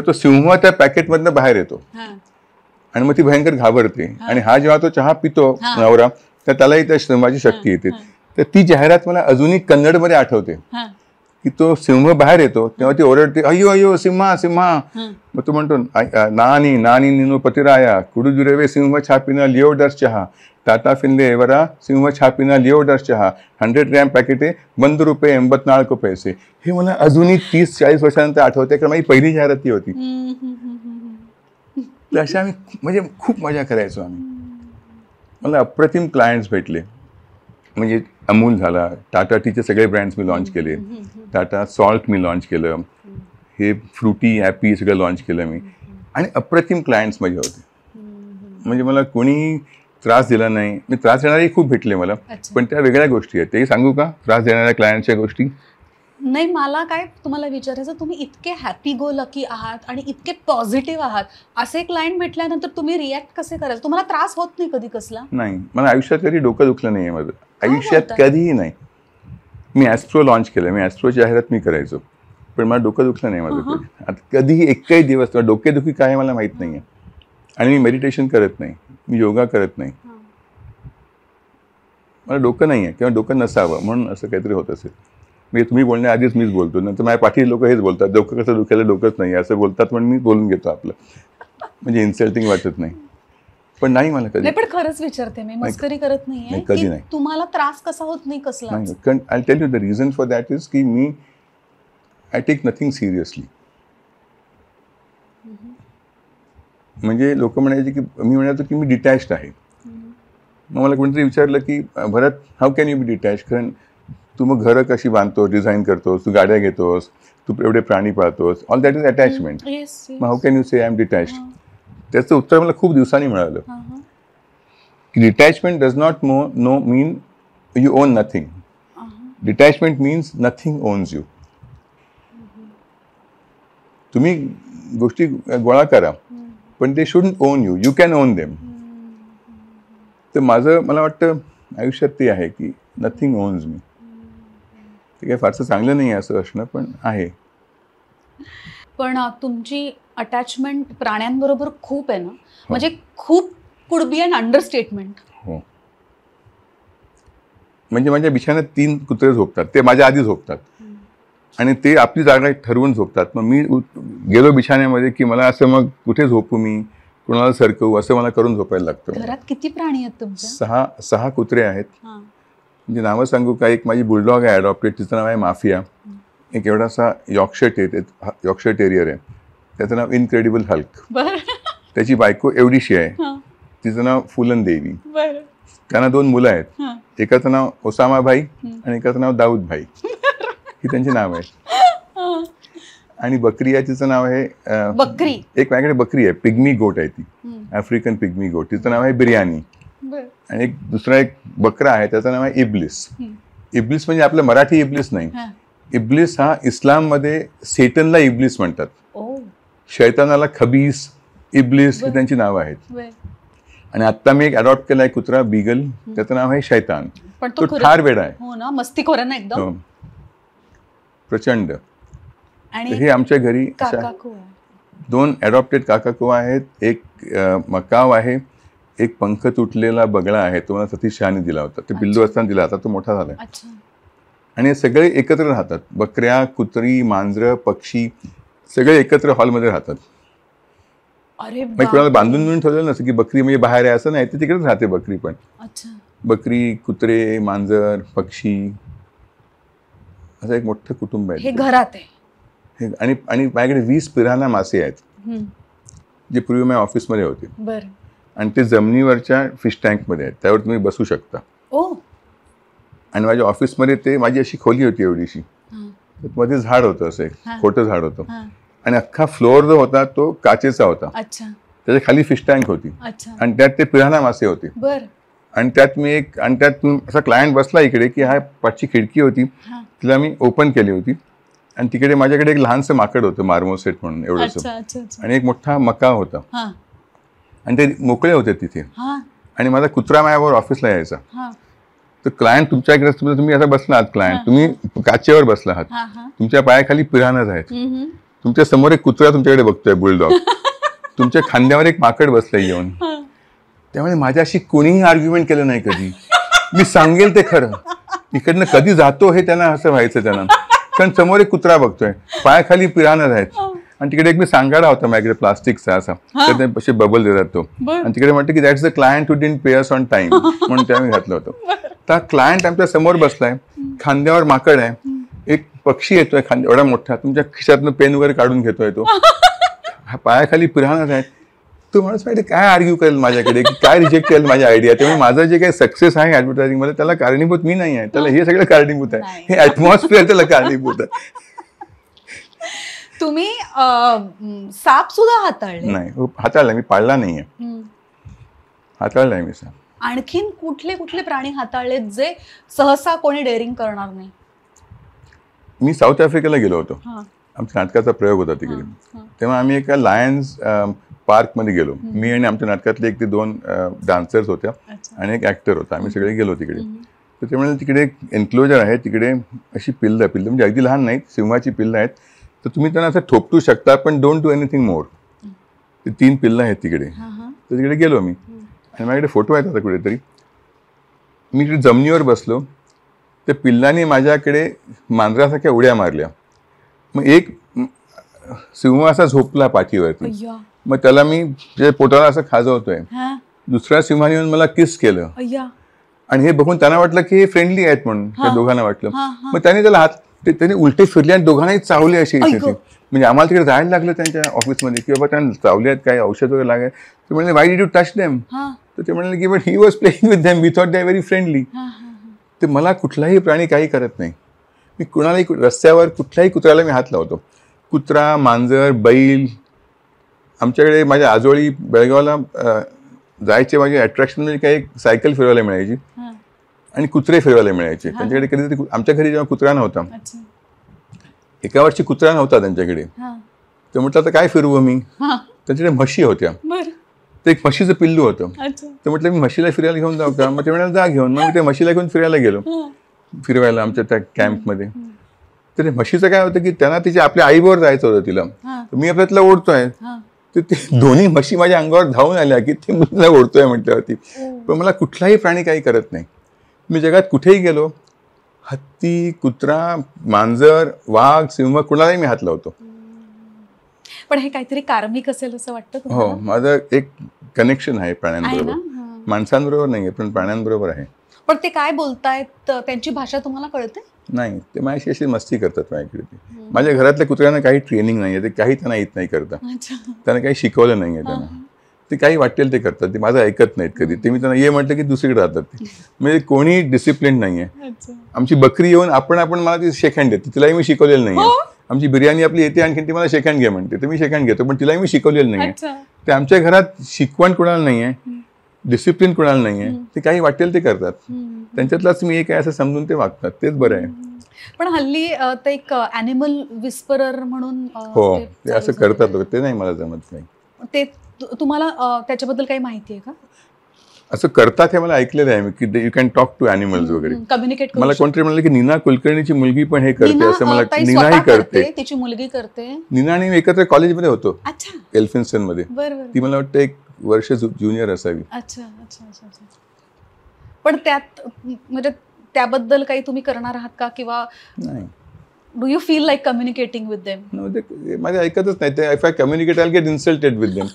[SPEAKER 2] तर तो सिंह त्या पॅकेटमधनं बाहेर येतो
[SPEAKER 3] आणि
[SPEAKER 2] मग ती भयंकर घाबरते आणि हा जेव्हा तो चहा पितो नवरा तर त्यालाही त्या श्रमाची शक्ती येते तर ती जाहिरात मला अजूनही कन्नडमध्ये आठवते की तो सिंह बाहेर येतो तेव्हा ती ओरडते अय्यो अय्यो सिंहा सिंहा मग तो म्हणतो नानी नानी निनो पतिराया कुडुजुरेवे सिंह छापिना लिओ चहा टाटा फिनले एवरा सिंह छापिना लिओ चहा हंड्रेड ग्रॅम पॅकेटे बंद रुपये एंबतनाळको पैसे हे मला अजूनही तीस चाळीस वर्षानंतर आठवते कारण माझी पहिली जाहिरात ती होती तर अशा आम्ही म्हणजे खूप मजा करायचो आम्ही मला अप्रतिम क्लायंट्स भेटले म्हणजे अमूल झाला टाटा टीचे सगळे ब्रँड्स मी लॉन्च केले टाटा सॉल्ट मी लॉन्च केलं हे फ्रुटी ॲपी सगळं लॉन्च केलं मी आणि अप्रतिम क्लायंट्स माझे होते म्हणजे मला कोणी त्रास दिला नाही मी त्रास देणारे खूप भेटले मला पण त्या वेगळ्या गोष्टी आहेत ते सांगू का त्रास देणाऱ्या क्लायंटच्या गोष्टी
[SPEAKER 1] नाही मला काय तुम्हाला विचारायचं तुम्ही इतके हॅपी गो लकी आहात आणि इतके पॉझिटिव्ह आहात असे क्लायंट भेटल्यानंतर तुम्ही रिॲक्ट कसे करायचं तुम्हाला त्रास होत नाही कधी कसला
[SPEAKER 2] नाही मला आयुष्यात कधी डोकं दुखलं नाही माझं आयुष्यात कधीही नाही मी ॲस्ट्रो लॉन्च केलं मी ॲस्ट्रोची जाहिरात मी करायचो पण मला डोकं दुखलं नाही माझं कधी कधीही एकही दिवस डोकेदुखी काय मला माहीत नाही आहे आणि मी मेडिटेशन करत नाही मी योगा करत नाही मला डोकं नाही आहे किंवा डोकं नसावं म्हणून असं काहीतरी होत असेल मी म्हणजे तुम्ही आधीच मीच बोलतो नंतर माझ्या पाठी लोक हेच बोलतात डोकं कसं डोक्याला डोकंच नाही असं बोलतात पण मी बोलून घेतो आपलं म्हणजे इन्सल्टिंग वाटत नाही पण नाही मला कधी पण
[SPEAKER 1] खरंच विचारते मी मस्करी करत नाही कधी नाही तुम्हाला त्रास कसा होत नाही कसला
[SPEAKER 2] कारण I tell you the reason for that is की मी आय टेक नथिंग सिरियसली म्हणजे लोक म्हणायचे की मी म्हणायचो की मी डिटॅच्ड आहे मग मला कोणीतरी विचारलं की Bharat how can you be detach कारण तू मग घरं कशी बांधतोस डिझाईन करतोस तू गाड्या घेतोस तू एवढे प्राणी पाळतोस ऑल दॅट इज अटॅचमेंट
[SPEAKER 3] मग how
[SPEAKER 2] can you say I am detach त्याचं उत्तर मला खूप दिवसांनी मिळालं mm-hmm. की detachment does not no no mean you own nothing detachment means nothing owns you तुम्ही गोष्टी गोळा करा mm-hmm. पण they should own you you can own them तर माझं मला वाटतं आयुष्यात ते आहे की नथिंग ओन्स मी ते काही फारसं चांगलं नाही आहे असं असणं पण आहे
[SPEAKER 1] पण तुमची अटॅचमेंट प्राण्यांबरोबर खूप आहे ना हो. म्हणजे खूप कुड बी अन अंडरस्टेटमेंट हो
[SPEAKER 2] म्हणजे माझ्या बिछाण्यात तीन कुत्रे झोपतात ते माझ्या आधी झोपतात आणि ते आपली जागा ठरवून झोपतात मग मी गेलो बिछाण्यामध्ये की मला असं मग कुठे झोपू मी कुणाला सरकवू असं मला करून झोपायला लागतं घरात
[SPEAKER 1] किती प्राणी आहेत तुमचे
[SPEAKER 2] सहा सहा कुत्रे आहेत म्हणजे नावं सांगू का एक माझी बुलडॉग आहे अडॉप्टेड तिचं नाव आहे माफिया एक एवढासा यॉक्शर टे यॉक्शर टेरियर आहे त्याचं नाव इनक्रेडिबल हल्क त्याची बायको एवढीशी आहे तिचं नाव फुलन देवी त्यांना दोन मुलं आहेत एकाचं नाव ओसामा भाई आणि एकाचं नाव दाऊद भाई ही त्यांची नाव आहे आणि बकरी आहे तिचं नाव आहे बकरी एक माझ्याकडे बकरी आहे पिग्मी गोट आहे ती आफ्रिकन पिग्मी गोट तिचं नाव आहे बिर्याणी आणि एक दुसरा एक बकरा आहे त्याचं नाव आहे इब्लिस इब्लिस म्हणजे आपलं मराठी इब्लिस नाही इब्लिस हा इस्लाम मध्ये सेटनला इब्लिस म्हणतात शैतानाला खबीस इब्लिस हे त्यांची नावं आहेत आणि आता मी एक अडॉप्ट आहे कुत्रा बिगल त्याचं नाव आहे शैतान
[SPEAKER 3] तो
[SPEAKER 1] ठार वेडा आहे हो ना हो. प्रचंड हे आमच्या घरी
[SPEAKER 2] दोन अडॉप्टेड कुवा आहेत एक मकाव आहे एक पंख तुटलेला बगळा आहे तो मला सतीश शहाने दिला होता ते पिल्लू असताना दिला होता तो मोठा झाला आणि सगळे एकत्र राहतात बकऱ्या कुत्री मांजर पक्षी सगळे एकत्र हॉलमध्ये राहतात
[SPEAKER 3] अरे कोणाला बांधून
[SPEAKER 2] मिळून ठेवलेलं नसतं की बकरी म्हणजे बाहेर आहे असं नाही ते तिकडेच राहते बकरी पण बकरी कुत्रे मांजर पक्षी असं एक मोठं कुटुंब आहे घरात आहे आणि आणि माझ्याकडे वीस पिराणा मासे आहेत जे पूर्वी माझ्या ऑफिसमध्ये होते बरं आणि ते जमिनीवरच्या फिश टँकमध्ये आहेत त्यावर तुम्ही बसू शकता आणि माझ्या ऑफिसमध्ये ते माझी अशी खोली होती एवढीशी मध्ये झाड होतं असं एक खोटं झाड होतं आणि अख्खा फ्लोअर जो होता तो काचेचा होता
[SPEAKER 3] त्याच्या
[SPEAKER 2] खाली फिश टँक होती आणि त्यात ते पिराना मासे होते आणि त्यात मी एक आणि त्यात असा क्लायंट बसला इकडे की हा पाचची खिडकी होती
[SPEAKER 3] तिला
[SPEAKER 2] मी ओपन केली होती आणि तिकडे माझ्याकडे एक लहानसं माकड होतं मार्मोसेट म्हणून एवढंसं आणि एक मोठा मका होता आणि ते मोकळे होते तिथे आणि माझा कुत्रा माझ्यावर ऑफिसला यायचा तर क्लायंट तुमच्या इकडे म्हणजे तुम्ही असं बसला आहात क्लायंट तुम्ही काचेवर बसला आहात तुमच्या पायाखाली पिराणाच आहेत तुमच्या समोर एक कुत्रा तुमच्याकडे बघतोय बुलडॉग तुमच्या खांद्यावर एक माकड बसलंय येऊन त्यामुळे माझ्याशी कोणीही आर्ग्युमेंट केलं नाही कधी मी सांगेल ते खरं इकडनं कधी जातो हे त्यांना असं व्हायचं त्यांना कारण समोर एक कुत्रा बघतोय पायाखाली पिराणच आहेत आणि तिकडे एक मी सांगाडा होता माझ्याकडे प्लास्टिकचा असा तर ते बबल देतात
[SPEAKER 3] तो आणि तिकडे
[SPEAKER 2] म्हणतो की is the client to didn't pay on time म्हणून त्या मी घातलं होतं तर क्लायंट आमच्या समोर बसलाय खांद्यावर माकड आहे एक पक्षी येतोय खांद्या एवढा मोठा तुमच्या खिशातनं पेन वगैरे काढून घेतोय तो पायाखाली पिराणार आहे तो माणूस माहिती काय आर्ग्यू करेल माझ्याकडे काय रिजेक्ट करेल माझ्या आयडिया त्यामुळे माझं जे काही सक्सेस आहे ऍडव्हर्टायझिंग मध्ये त्याला कारणीभूत मी नाही आहे त्याला हे सगळं कारणीभूत आहे हे ॲटमॉस्फिअर त्याला कारणीभूत आहे
[SPEAKER 1] तुम्ही साप सुद्धा हाताळले
[SPEAKER 2] नाही हो, हाताळला मी पाळला नाहीये हाताळलाय मी साप
[SPEAKER 1] आणखीन कुठले कुठले प्राणी हाताळले जे सहसा कोणी डेअरिंग करणार नाही
[SPEAKER 2] मी साऊथ आफ्रिकेला गेलो होतो आमच्या नाटकाचा प्रयोग होता तिकडे तेव्हा आम्ही एका लायन्स पार्क मध्ये गेलो मी आणि आमच्या नाटकातले एक ते दोन डान्सर्स होत्या आणि एक ऍक्टर होता आम्ही सगळे गेलो तिकडे तर ते तिकडे एक एन्क्लोजर आहे तिकडे अशी पिल्ल पिल्ल म्हणजे अगदी लहान नाहीत सिंहाची पिल्लं आहेत तर तुम्ही त्यांना असं ठोपटू शकता पण डोंट डू एनिथिंग मोर ते तीन पिल्लं आहेत तिकडे तर तिकडे गेलो मी आणि माझ्याकडे फोटो आहेत आता कुठेतरी मी इकडे जमिनीवर बसलो त्या पिल्लांनी माझ्याकडे मांजरासारख्या उड्या मारल्या मग एक सिंह असा झोपला पाठीवरती मग त्याला मी पोटाला असं खाजवतोय दुसऱ्या सिंहाने येऊन मला किस केलं आणि हे बघून त्यांना वाटलं की हे फ्रेंडली आहेत म्हणून त्या दोघांना वाटलं मग त्याने त्याला हात ते त्यांनी उलटे फिरले आणि दोघांनाही चावले अशी म्हणजे आम्हाला तिकडे जायला लागलं त्यांच्या ऑफिसमध्ये की बाबा त्यांना चावले आहेत काही औषध वगैरे लागेल ते म्हणले why did you touch them तर ते म्हणाले की but he was playing with them we thought very friendly ते मला कुठलाही प्राणी काही करत नाही मी कुणालाही रस्त्यावर कुठल्याही कुत्र्याला मी हात लावतो कुत्रा मांजर बैल आमच्याकडे माझ्या आजोळी बेळगावला जायचे माझे अट्रॅक्शन म्हणजे काही सायकल फिरवायला मिळायची आणि कुत्रे फिरवायला मिळायचे त्यांच्याकडे कधीतरी आमच्या घरी जेव्हा कुत्रा नव्हता एका वर्षी कुत्रा नव्हता त्यांच्याकडे तर म्हटलं आता काय फिरवू मी त्यांच्याकडे म्हशी होत्या ते एक म्हशीचं पिल्लू होतं तर म्हटलं मी म्हशीला फिरायला घेऊन जाऊ का मग ते म्हणाला जा घेऊन मग ते म्हशीला घेऊन फिरायला गेलो फिरवायला आमच्या त्या कॅम्पमध्ये तर म्हशीचं काय होतं की त्यांना तिच्या आपल्या आईवर जायचं होतं तिला मी आपल्यातला ओढतोय तर ते दोन्ही म्हशी माझ्या अंगावर धावून आल्या की ते मला ओढतोय म्हटल्यावरती हो. पण मला कुठलाही प्राणी काही करत नाही मी जगात कुठेही गेलो हत्ती कुत्रा मांजर वाघ सिंह कुणालाही मी हात लावतो
[SPEAKER 1] पण हे काहीतरी कार्मिक असेल असं वाटतं हो
[SPEAKER 2] माझं एक कनेक्शन आहे प्राण्यांबरोबर माणसांबरोबर नाही पण प्राण्यांबरोबर आहे
[SPEAKER 1] पण ते काय बोलतायत त्यांची भाषा तुम्हाला कळते
[SPEAKER 2] नाही ते माझ्याशी अशी मस्ती करतात माझ्याकडे ते माझ्या घरातल्या कुत्र्यांना काही ट्रेनिंग नाही आहे ते काही त्यांना येत नाही करता
[SPEAKER 1] त्यांना
[SPEAKER 2] काही शिकवलं नाही आहे त्यांना ते काही वाटेल ते करतात ते माझं ऐकत नाहीत कधी ते मी त्यांना ये म्हटलं की दुसरीकडे राहतात ते म्हणजे कोणी डिसिप्लिन नाही आहे आमची बकरी येऊन आपण आपण मला ती शेखंड देते तिलाही मी शिकवलेलं नाही हो? आमची बिर्याणी आपली येते आणखी ती मला शेखंड घे म्हणते तर मी शेखंड घेतो पण तिलाही मी शिकवलेलं नाही आहे ते आमच्या घरात शिकवण कोणाला नाही आहे डिसिप्लिन कोणाला नाही ते काही वाटेल ते करतात त्यांच्यातलाच मी एक असं समजून ते वागतात तेच बरं आहे
[SPEAKER 1] पण हल्ली ते एक ॲनिमल विस्परर म्हणून हो ते असं
[SPEAKER 2] करतात ते नाही मला जमत नाही
[SPEAKER 1] ते तुम्हाला त्याच्याबद्दल काही माहिती आहे का
[SPEAKER 2] असं करतात हे मला ऐकलेलं आहे की you can talk to animals वगैरे
[SPEAKER 1] कम्युनिकेट मला कोणतरी
[SPEAKER 2] म्हणलं की निना कुलकर्णीची मुलगी पण हे करते असं मला निनाही करते
[SPEAKER 1] तिची मुलगी करते
[SPEAKER 2] निना आणि एकत्र कॉलेजमध्ये होतो एल्फिन्सन मध्ये ती मला वाटतं एक वर्ष ज्युनियर असावी
[SPEAKER 1] अच्छा अच्छा अच्छा पण त्यात म्हणजे त्याबद्दल काही तुम्ही करणार आहात का किंवा do you feel like communicating with
[SPEAKER 2] them माझे ऐकतच नाही ते if I communicate I get insulted with them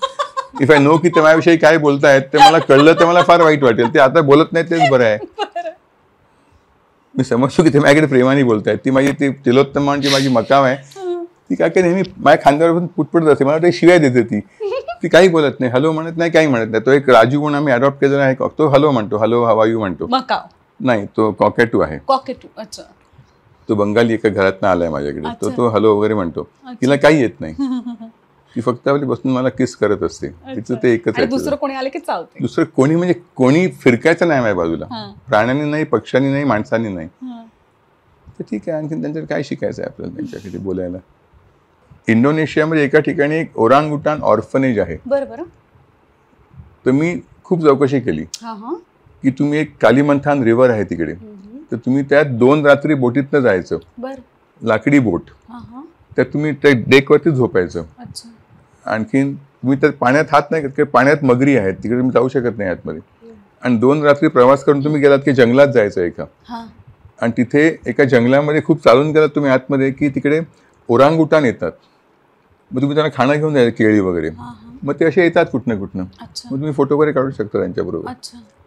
[SPEAKER 2] if I know की ते माझ्याविषयी काय बोलतायत ते मला कळलं तर मला फार वाईट वाटेल ते आता बोलत नाही तेच बरं आहे मी समजतो की ते माझ्याकडे प्रेमाने बोलतायत ती माझी ती तिलोत्तम जी माझी मकाम आहे ती काय काय नेहमी माझ्या खांद्यावर पुटपुटत असते मला ते शिवाय देते ती ती काही बोलत नाही हॅलो म्हणत नाही काही म्हणत नाही तो एक राजू म्हणून आम्ही अडॉप्ट केलेला आहे तो हॅलो म्हणतो हॅलो हवायू म्हणतो नाही तो कॉकेटू आहे
[SPEAKER 1] कॉकेटू अच्छा
[SPEAKER 2] तो बंगाली एका घरातनं आलाय माझ्याकडे तो तो हलो वगैरे म्हणतो
[SPEAKER 1] तिला काही येत नाही
[SPEAKER 2] ती फक्त आपली बसून मला किस करत असते तिचं ते एकच आहे दुसरं
[SPEAKER 1] कोणी आलं की चालतं
[SPEAKER 2] दुसरं कोणी म्हणजे कोणी फिरकायचं नाही माझ्या बाजूला प्राण्यांनी नाही पक्ष्यांनी नाही माणसांनी नाही तर ठीक आहे आणखी त्यांच्याकडे काय शिकायचं आहे आपल्याला त्यांच्याकडे बोलायला इंडोनेशियामध्ये एका ठिकाणी एक ओरांग उटान ऑर्फनेज आहे बरोबर तर मी खूप चौकशी केली की तुम्ही एक कालिमंथान रिव्हर आहे तिकडे तर तुम्ही त्यात दोन रात्री बोटीतनं जायचं लाकडी बोट त्यात तुम्ही त्या डेकवरती झोपायचं आणखीन तुम्ही त्यात पाण्यात हात नाही तिकडे पाण्यात मगरी आहेत तिकडे तुम्ही जाऊ शकत नाही आतमध्ये आणि दोन रात्री प्रवास करून तुम्ही गेलात की जंगलात जायचं एका आणि तिथे एका जंगलामध्ये खूप चालून गेलात तुम्ही आतमध्ये की तिकडे ओरांगुटान येतात मग तुम्ही त्यांना खाणं घेऊन जायचं केळी वगैरे मग ते असे येतात कुठनं कुठनं मग तुम्ही फोटो वगैरे काढू शकता त्यांच्याबरोबर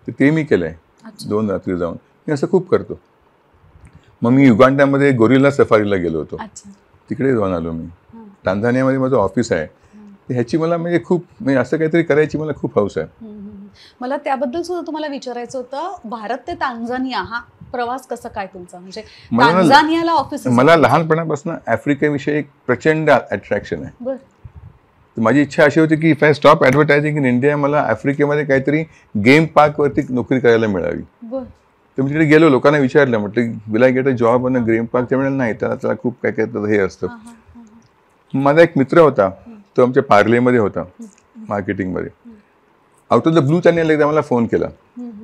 [SPEAKER 2] तर ते मी केलंय दोन रात्री जाऊन मी असं खूप करतो मग मी युगांडामध्ये गोरिल्ला सफारीला गेलो होतो तिकडे जाऊन आलो मी तांझानियामध्ये माझं ऑफिस आहे ह्याची मला म्हणजे खूप म्हणजे असं काहीतरी करायची मला खूप हौस
[SPEAKER 1] आहे मला त्याबद्दल सुद्धा तुम्हाला विचारायचं होतं भारत ते तांझानिया हा प्रवास कसा काय तुमचा म्हणजे तांझानियाला ऑफिस मला
[SPEAKER 2] लहानपणापासून आफ्रिकेविषयी एक प्रचंड अट्रॅक्शन आहे माझी इच्छा अशी होती की if stop advertising in India मला आफ्रिकेमध्ये काहीतरी गेम पार्क वरती नोकरी करायला मिळावी तर मी तिकडे गेलो लोकांना विचारलं म्हटलं will get a job in Green Park त्या नाही त्याला त्याला खूप काय काय हे असतं माझा एक मित्र होता तो आमच्या पार्लेमध्ये होता मार्केटिंगमध्ये आउट ऑफ द ब्लू त्यांनी एकदा मला फोन केला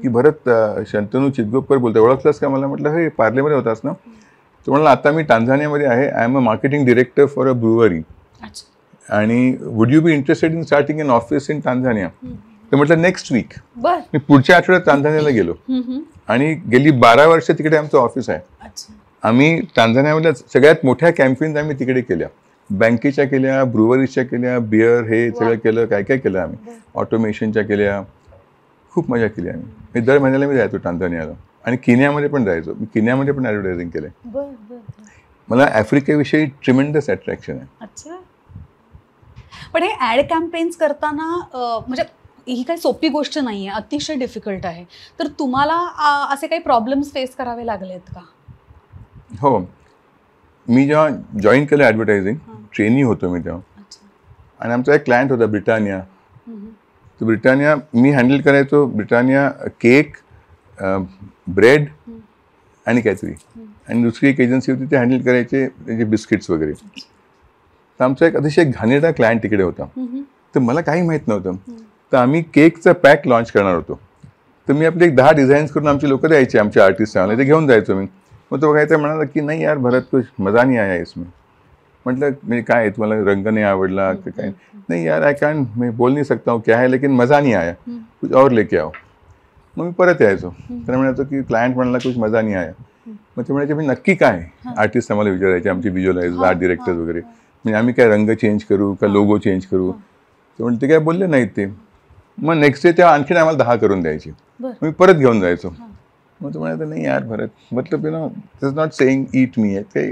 [SPEAKER 2] की भरत शंतनू चितगोपकर बोलतो ओळखलास का मला म्हटलं हे पार्लेमध्ये होतास ना तो म्हणाला आता मी टांझानियामध्ये आहे I am a marketing director for a brewery आणि would you be interested in starting an office in Tanzania तर म्हटलं नेक्स्ट वीक मी पुढच्या आठवड्यात तांझानियाला गेलो आणि गेली बारा वर्ष तिकडे आमचं ऑफिस आहे आम्ही तांझानियामधल्या सगळ्यात मोठ्या कॅम्पेन्स आम्ही तिकडे केल्या बँकेच्या केल्या ब्रुवरीजच्या केल्या बिअर हे सगळं केलं काय काय केलं आम्ही ऑटोमेशनच्या केल्या खूप मजा केली आम्ही मी दर महिन्याला मी जायचो टांझानियाला आणि किन्यामध्ये पण जायचो मी किन्यामध्ये पण ॲडव्हर्टायझिंग
[SPEAKER 1] केलं
[SPEAKER 2] मला आफ्रिकेविषयी ट्रिमेंडस अट्रॅक्शन
[SPEAKER 1] आहे पण हे ऍड कॅम्पेन्स करताना म्हणजे ही काही सोपी गोष्ट नाही आहे अतिशय डिफिकल्ट आहे तर तुम्हाला असे काही प्रॉब्लेम्स फेस करावे लागले आहेत का
[SPEAKER 2] हो मी जेव्हा जॉईन केलं ॲडव्हर्टायझिंग ट्रेनी होतो मी तेव्हा आणि आमचा एक क्लायंट होता ब्रिटानिया
[SPEAKER 1] तर
[SPEAKER 2] ब्रिटानिया मी हँडल करायचो ब्रिटानिया केक ब्रेड आणि काहीतरी आणि दुसरी एक एजन्सी होती ते हँडल करायचे त्याचे बिस्किट्स वगैरे तर आमचा एक अतिशय घाणेरडा क्लायंट तिकडे होता तर मला काही माहीत नव्हतं तर आम्ही केकचं पॅक लॉन्च करणार होतो तर मी आपले एक दहा डिझाईन्स करून आमचे लोक द्यायचे आमच्या आर्टिस्ट आम्हाला ते घेऊन जायचो मी मग तो बघायचा म्हणाला की नाही यार भरत कुछ मजा नाही आया इसमें म्हटलं म्हणजे काय तुम्हाला रंग नाही आवडला की काय नाही यार आय कॅन मी बोल नाही सकता हूँ क्या है लेकिन मजा नाही आया कुछ और लेके आओ मग मी परत यायचो तर म्हणायचो की क्लायंट म्हणाला कुछ मजा नाही आया मग ते म्हणायचे नक्की काय आर्टिस्ट आम्हाला विचारायचे आमचे विज्युअलाइज आर्ट डिरेक्टर्स वगैरे म्हणजे आम्ही काय रंग चेंज करू का लोगो चेंज करू तर म्हणते काय बोलले नाहीत ते मग नेक्स्ट डे त्या आणखीन आम्हाला दहा करून द्यायची मी परत घेऊन जायचो मग तो म्हणायचं नाही यार भरत मतलब you know is not saying it me ते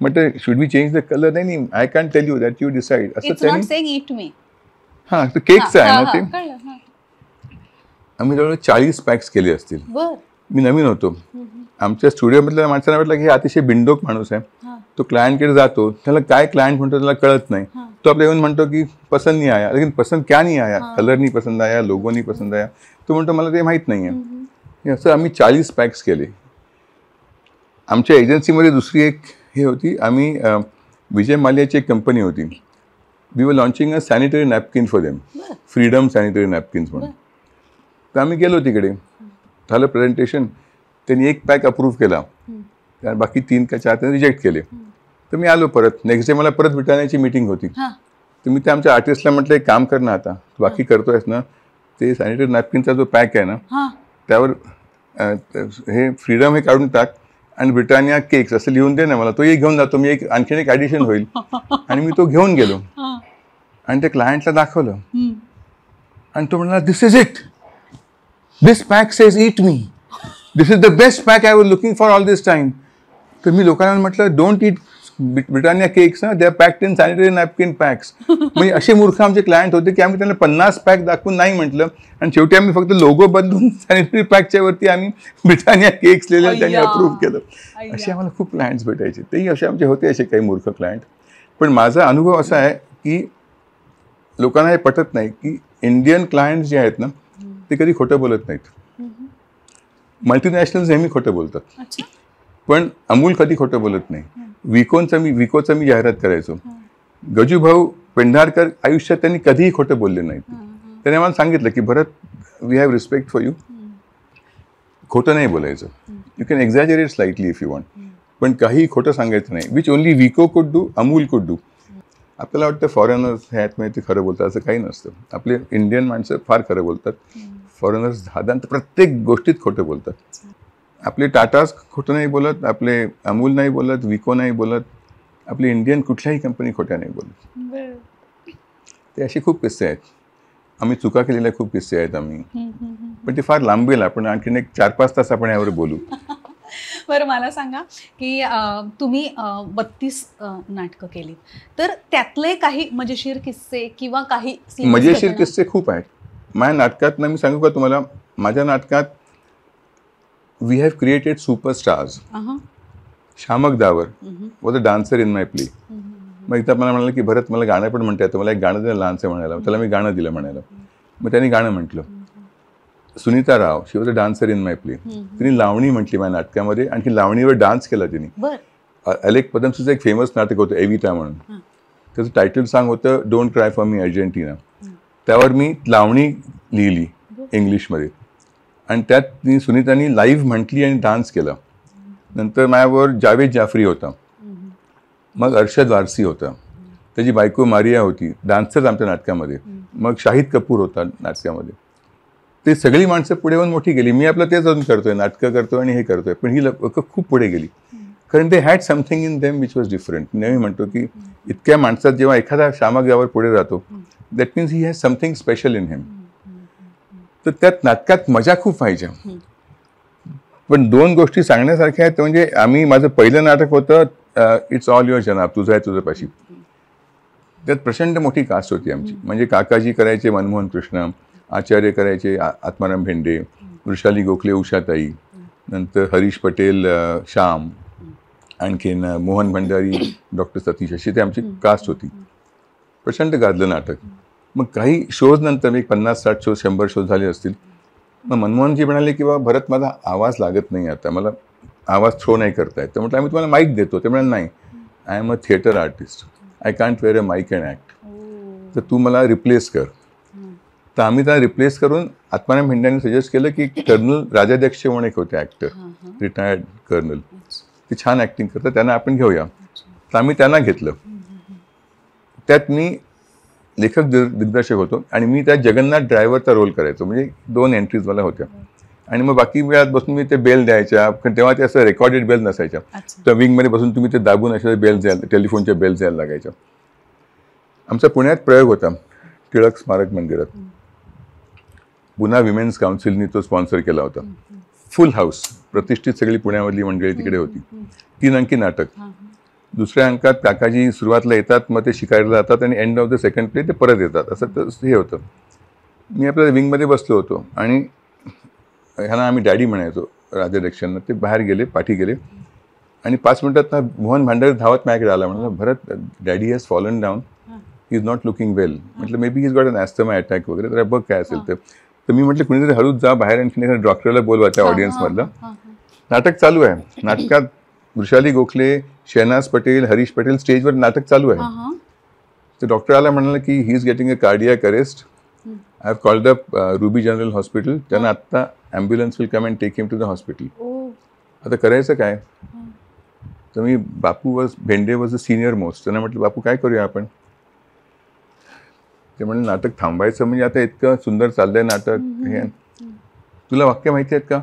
[SPEAKER 2] म्हटलं should be change the colour नाही I can tell you that you decide असं हा तो केकचं आहे ना
[SPEAKER 1] ते
[SPEAKER 2] आम्ही जवळ चाळीस पॅक्स केले असतील मी नवीन होतो आमच्या स्टुडिओमधल्या माणसांना वाटलं की अतिशय बिंडोक माणूस आहे तो क्लायंटकडे जातो त्याला काय क्लायंट म्हणतो त्याला कळत नाही तो आपल्या येऊन म्हणतो की पसंद नाही आया लेकिन पसंद क्या नाही आया कलर नाही पसंद आया लोगो नाही पसंद आया तो म्हणतो मला ते माहीत नाही आहे असं आम्ही चाळीस पॅक्स केले आमच्या एजन्सीमध्ये दुसरी एक हे होती आम्ही विजय माल्याची एक कंपनी होती we are launching a sanitary napkin for them freedom sanitary napkins म्हणून तर आम्ही गेलो तिकडे झालं प्रेझेंटेशन त्यांनी एक पॅक अप्रूव्ह केला कारण बाकी तीन का चार त्यांनी रिजेक्ट केले तर मी आलो परत नेक्स्ट डे मला परत ब्रिटानियाची मिटिंग होती
[SPEAKER 3] तर
[SPEAKER 2] मी ते आमच्या आर्टिस्टला म्हटलं एक काम कर ना आता बाकी करतोयस ना ते सॅनिटरी नॅपकिनचा जो पॅक आहे ना त्यावर हे फ्रीडम हे काढून टाक आणि ब्रिटानिया केक्स असं लिहून दे ना मला तो एक घेऊन जातो मी एक आणखीन एक ॲडिशन होईल आणि मी तो घेऊन गेलो आणि त्या क्लायंटला दाखवलं आणि तो म्हणाला this is it this pack says it me this is the best pack I was looking for all this time तर मी लोकांना म्हटलं डोंट इट ब्रिटानिया केक्स ना are packed in sanitary napkin packs म्हणजे असे मूर्ख आमचे क्लायंट होते की आम्ही त्यांना पन्नास पॅक दाखवून नाही म्हटलं आणि शेवटी आम्ही फक्त लोगो बदलून सॅनिटरी पॅकच्या वरती आम्ही ब्रिटानिया केक्स लिहिले त्यांनी अप्रूव्ह केलं असे आम्हाला खूप क्लायंट्स भेटायचे तेही असे आमचे होते असे काही मूर्ख क्लायंट पण माझा अनुभव असा आहे की लोकांना हे पटत नाही की इंडियन क्लायंट्स जे आहेत ना ते कधी खोटं बोलत नाहीत मल्टीनॅशनल नेहमी खोटं बोलतात पण अमूल कधी खोटं बोलत नाही विकोनचा मी विकोचं मी जाहिरात करायचो गजूभाऊ पेंढारकर आयुष्यात त्यांनी कधीही खोटं बोलले नाहीत त्यांनी मला सांगितलं की Bharat we have respect for you खोटं नाही बोलायचं you can exaggerate slightly if you want पण काही खोटं सांगायचं नाही विच ओनली विको कुड डू अमूल कुड डू आपल्याला वाटतं फॉरेनर्स ह्यात ते खरं बोलतात असं काही नसतं आपले इंडियन माणसं फार खरं बोलतात फॉरेनर्स धादांत प्रत्येक गोष्टीत खोटं बोलतात आपले टाटाच खोटं नाही बोलत आपले अमूल नाही बोलत विको नाही बोलत आपली इंडियन कुठल्याही कंपनी खोट्या नाही
[SPEAKER 3] बोलत
[SPEAKER 2] ते असे खूप किस्से आहेत आम्ही चुका केलेल्या खूप किस्से आहेत आम्ही पण ते फार लांबेल आपण आणखीन एक चार पाच तास आपण यावर बोलू
[SPEAKER 1] बरं मला सांगा की तुम्ही बत्तीस नाटक केली तर त्यातले काही मजेशीर किस्से किंवा काही मजेशीर किस्से
[SPEAKER 2] खूप आहेत माझ्या नाटकात ना मी सांगू का तुम्हाला माझ्या नाटकात we have created superstars Shiamak Davar was a dancer in my play मग एकदा मला म्हणाले की भरत मला गाणं पण म्हणता येतं मला एक गाणं दिलं लहानसं म्हणायला त्याला मी गाणं दिलं म्हणायला मग त्यांनी गाणं म्हटलं mm-hmm. Sunita Rao she was a dancer in my play तिने लावणी म्हटली माझ्या नाटकामध्ये आणखी लावणीवर डान्स केला तिने अलेक पदमसीचं एक फेमस नाटक होतं एविता म्हणून त्याचं टायटल सांग होतं don't cry for me Argentina त्यावर मी लावणी लिहिली इंग्लिशमध्ये आणि त्यात ती सुनीतानी लाईव्ह म्हटली आणि डान्स केला नंतर माझ्यावर जावेद जाफरी होता मग अर्षद वारसी होता त्याची बायको मारिया होती डान्सर आमच्या नाटकामध्ये मग शाहिद कपूर होता नाटकामध्ये ते सगळी माणसं पुढे येऊन मोठी गेली मी आपलं तेच अजून करतोय नाटकं करतोय आणि हे करतोय पण ही लोकं खूप पुढे गेली कारण they had something in them which was different नेहमी म्हणतो की इतक्या माणसात जेव्हा एखादा श्यामक यावर पुढे जातो that means he has something special in him तर त्यात नाटकात मजा खूप व्हायच्या पण दोन गोष्टी सांगण्यासारख्या आहेत म्हणजे आम्ही माझं पहिलं नाटक होतं इट्स ऑल युअर जनाब तुझं आहे तुझं पाशी त्यात प्रचंड मोठी कास्ट होती आमची म्हणजे काकाजी करायचे मनमोहन कृष्ण आचार्य करायचे आत्माराम भेंडे वृषाली गोखले उषाताई नंतर हरीश पटेल श्याम आणखीन मोहन भंडारी डॉक्टर सतीश अशी ते आमची कास्ट होती प्रचंड गाजलं नाटक मग काही शोज नंतर मी पन्नास साठ शोज शंभर शोज झाले असतील मग मनमोहनजी म्हणाले की बाबा भरत माझा आवाज लागत नाही आता मला आवाज थ्रो नाही करता येत तर म्हटलं आम्ही तुम्हाला माईक देतो ते म्हणाले नाही I am a theatre artist I can't wear a mike and act तर तू मला रिप्लेस कर तर आम्ही त्याला रिप्लेस करून आत्माराम भेंड्यांनी सजेस्ट केलं की कर्नल राजाध्यक्ष म्हणून एक होते ॲक्टर रिटायर्ड कर्नल ते छान ॲक्टिंग करतात त्यांना आपण घेऊया तर आम्ही त्यांना घेतलं त्यात मी लेखक दिग्दर्शक होतो आणि मी त्या जगन्नाथ ड्रायव्हरचा रोल करायचो म्हणजे दोन एंट्रीज मला होत्या आणि मग बाकी वेळात बसून मी ते बेल द्यायच्या तेव्हा ते असं रेकॉर्डेड बेल नसायच्या तर विंगमध्ये बसून तुम्ही ते दाबून अशा बेल द्याल टेलिफोनच्या बेल द्यायला लागायच्या आमचा पुण्यात प्रयोग होता टिळक स्मारक मंदिरात पुन्हा विमेन्स काउन्सिलनी तो स्पॉन्सर केला होता फुल हाऊस प्रतिष्ठित सगळी पुण्यामधली मंडळी तिकडे होती तीन अंकी नाटक दुसऱ्या अंकात काकाजी सुरुवातीला येतात मग ते शिकायला जातात आणि end of the second play ते परत येतात असं तर हे होतं मी आपल्या विंगमध्ये बसलो होतो आणि ह्यांना आम्ही डॅडी म्हणायचो राजाध्यक्षांना ते बाहेर गेले पाठी गेले आणि पाच मिनटात ना मोहन भांडार धावत माझ्याकडे आला म्हणाला Bharat daddy has fallen down is not looking well म्हटलं maybe is got an asthma attack वगैरे तर बघ काय असेल तर तर मी म्हटलं कुणीतरी हळूच जा बाहेर आणखी डॉक्टरला बोलवा त्या ऑडियन्समधलं नाटक चालू आहे नाटकात वृषाली गोखले शहनाज पटेल हरीश पटेल स्टेजवर नाटक चालू आहे तर डॉक्टर आला म्हणाला की he is getting a cardiac arrest
[SPEAKER 3] I
[SPEAKER 2] have called up Ruby General Hospital त्यांना आता ambulance will come and take him to the hospital आता करायचं काय तर मी Bapu was Bhende was a senior most त्यांना म्हटलं बापू काय करूया आपण ते म्हणलं नाटक थांबायचं म्हणजे आता इतकं सुंदर चाललंय नाटक हे तुला वाक्य माहिती आहेत का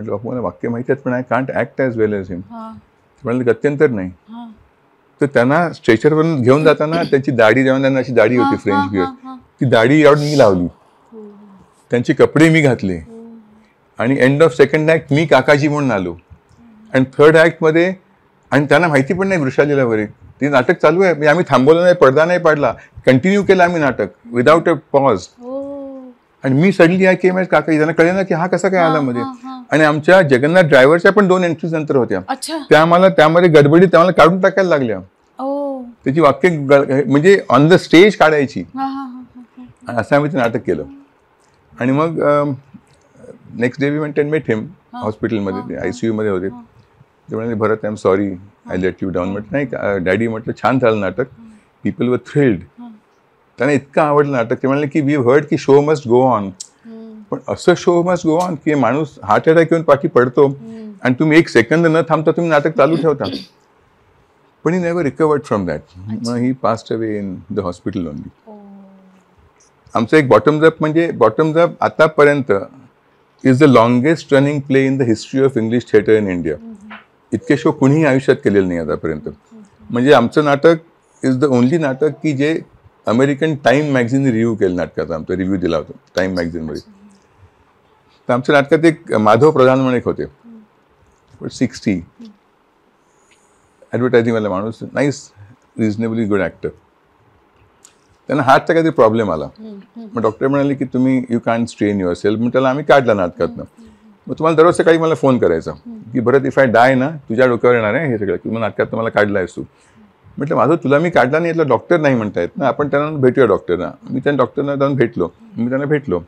[SPEAKER 2] म्हटलं बापू मला वाक्य माहिती आहेत पण I can't act as well as him
[SPEAKER 3] म्हणजे
[SPEAKER 2] गत्यंतर नाही तर त्यांना स्ट्रेचरवरून घेऊन जाताना त्यांची दाढी जेव्हा त्यांना अशी दाढी होती फ्रेंच बिअर
[SPEAKER 3] ती दाढी यावर मी
[SPEAKER 2] लावली हो. त्यांचे कपडे मी घातले हो. आणि एंड ऑफ सेकंड ॲक्ट मी काकाजी म्हणून आलो आणि थर्ड मध्ये आणि त्यांना माहिती पण नाही वृषालीला वगैरे ते नाटक चालू आहे आम्ही थांबवलं नाही पडदा नाही पाडला कंटिन्यू केला आम्ही नाटक विदाऊट अ पॉज आणि मी सडनली आहे केम माझ्या काका त्यांना कळेना ना की हा कसा काय आला मध्ये आणि आमच्या जगन्नाथ ड्रायव्हरच्या पण दोन एंट्रीज नंतर होत्या त्या आम्हाला त्यामध्ये गडबडीत मला काढून टाकायला लागल्या त्याची वाक्य म्हणजे ऑन द स्टेज काढायची असं आम्ही ते नाटक केलं आणि मग next day we maintain met him हॉस्पिटलमध्ये आय सी मध्ये होते ते म्हणाले Bharat I am sorry I let you down म्हटलं नाही डॅडी म्हटलं छान झालं नाटक पीपल वर थ्रिल्ड त्यांना इतकं आवडलं नाटक ते म्हणाले की वी हर्ड की शो मस्ट गो ऑन पण असं शो मस्ट गो ऑन की माणूस हार्ट अटॅक येऊन पाठी पडतो आणि तुम्ही एक सेकंद न थांबता तुम्ही नाटक चालू ठेवता पण he never recovered from that मग he passed away in the hospital only आमचं एक बॉटम अप म्हणजे बॉटम अप आतापर्यंत is the longest running play in the history of English theatre in India इतके शो कुणीही आयुष्यात केलेले नाही आतापर्यंत म्हणजे आमचं नाटक इज द ओनली नाटक की जे अमेरिकन टाईम मॅगझिनने रिव्ह्यू केलं नाटकाचा आमचा रिव्ह्यू दिला होता टाईम मॅगझिनमध्ये तर आमच्या नाटकात एक माधव प्रधान म्हणून एक होते सिक्स्टी ॲडव्हर्टायझिंगवाला माणूस नाईस रिजनेबली गुड ॲक्टर त्यांना हार्टचा काहीतरी प्रॉब्लेम आला मग डॉक्टर म्हणाले की तुम्ही you can strain yourself मग त्याला आम्ही काढला नाटकातनं मग तुम्हाला दररोज सकाळी मला फोन करायचा की बरं इफ आय डाय ना तुझ्या डोक्यावर येणार आहे हे सगळं की मग नाटकात तुम्हाला काढला तू म्हटलं माझं तुला मी काढला नाही यातला डॉक्टर नाही म्हणता येत ना आपण त्यांना भेटूया डॉक्टरना मी त्या डॉक्टरना जाऊन भेटलो मी त्यांना भेटलो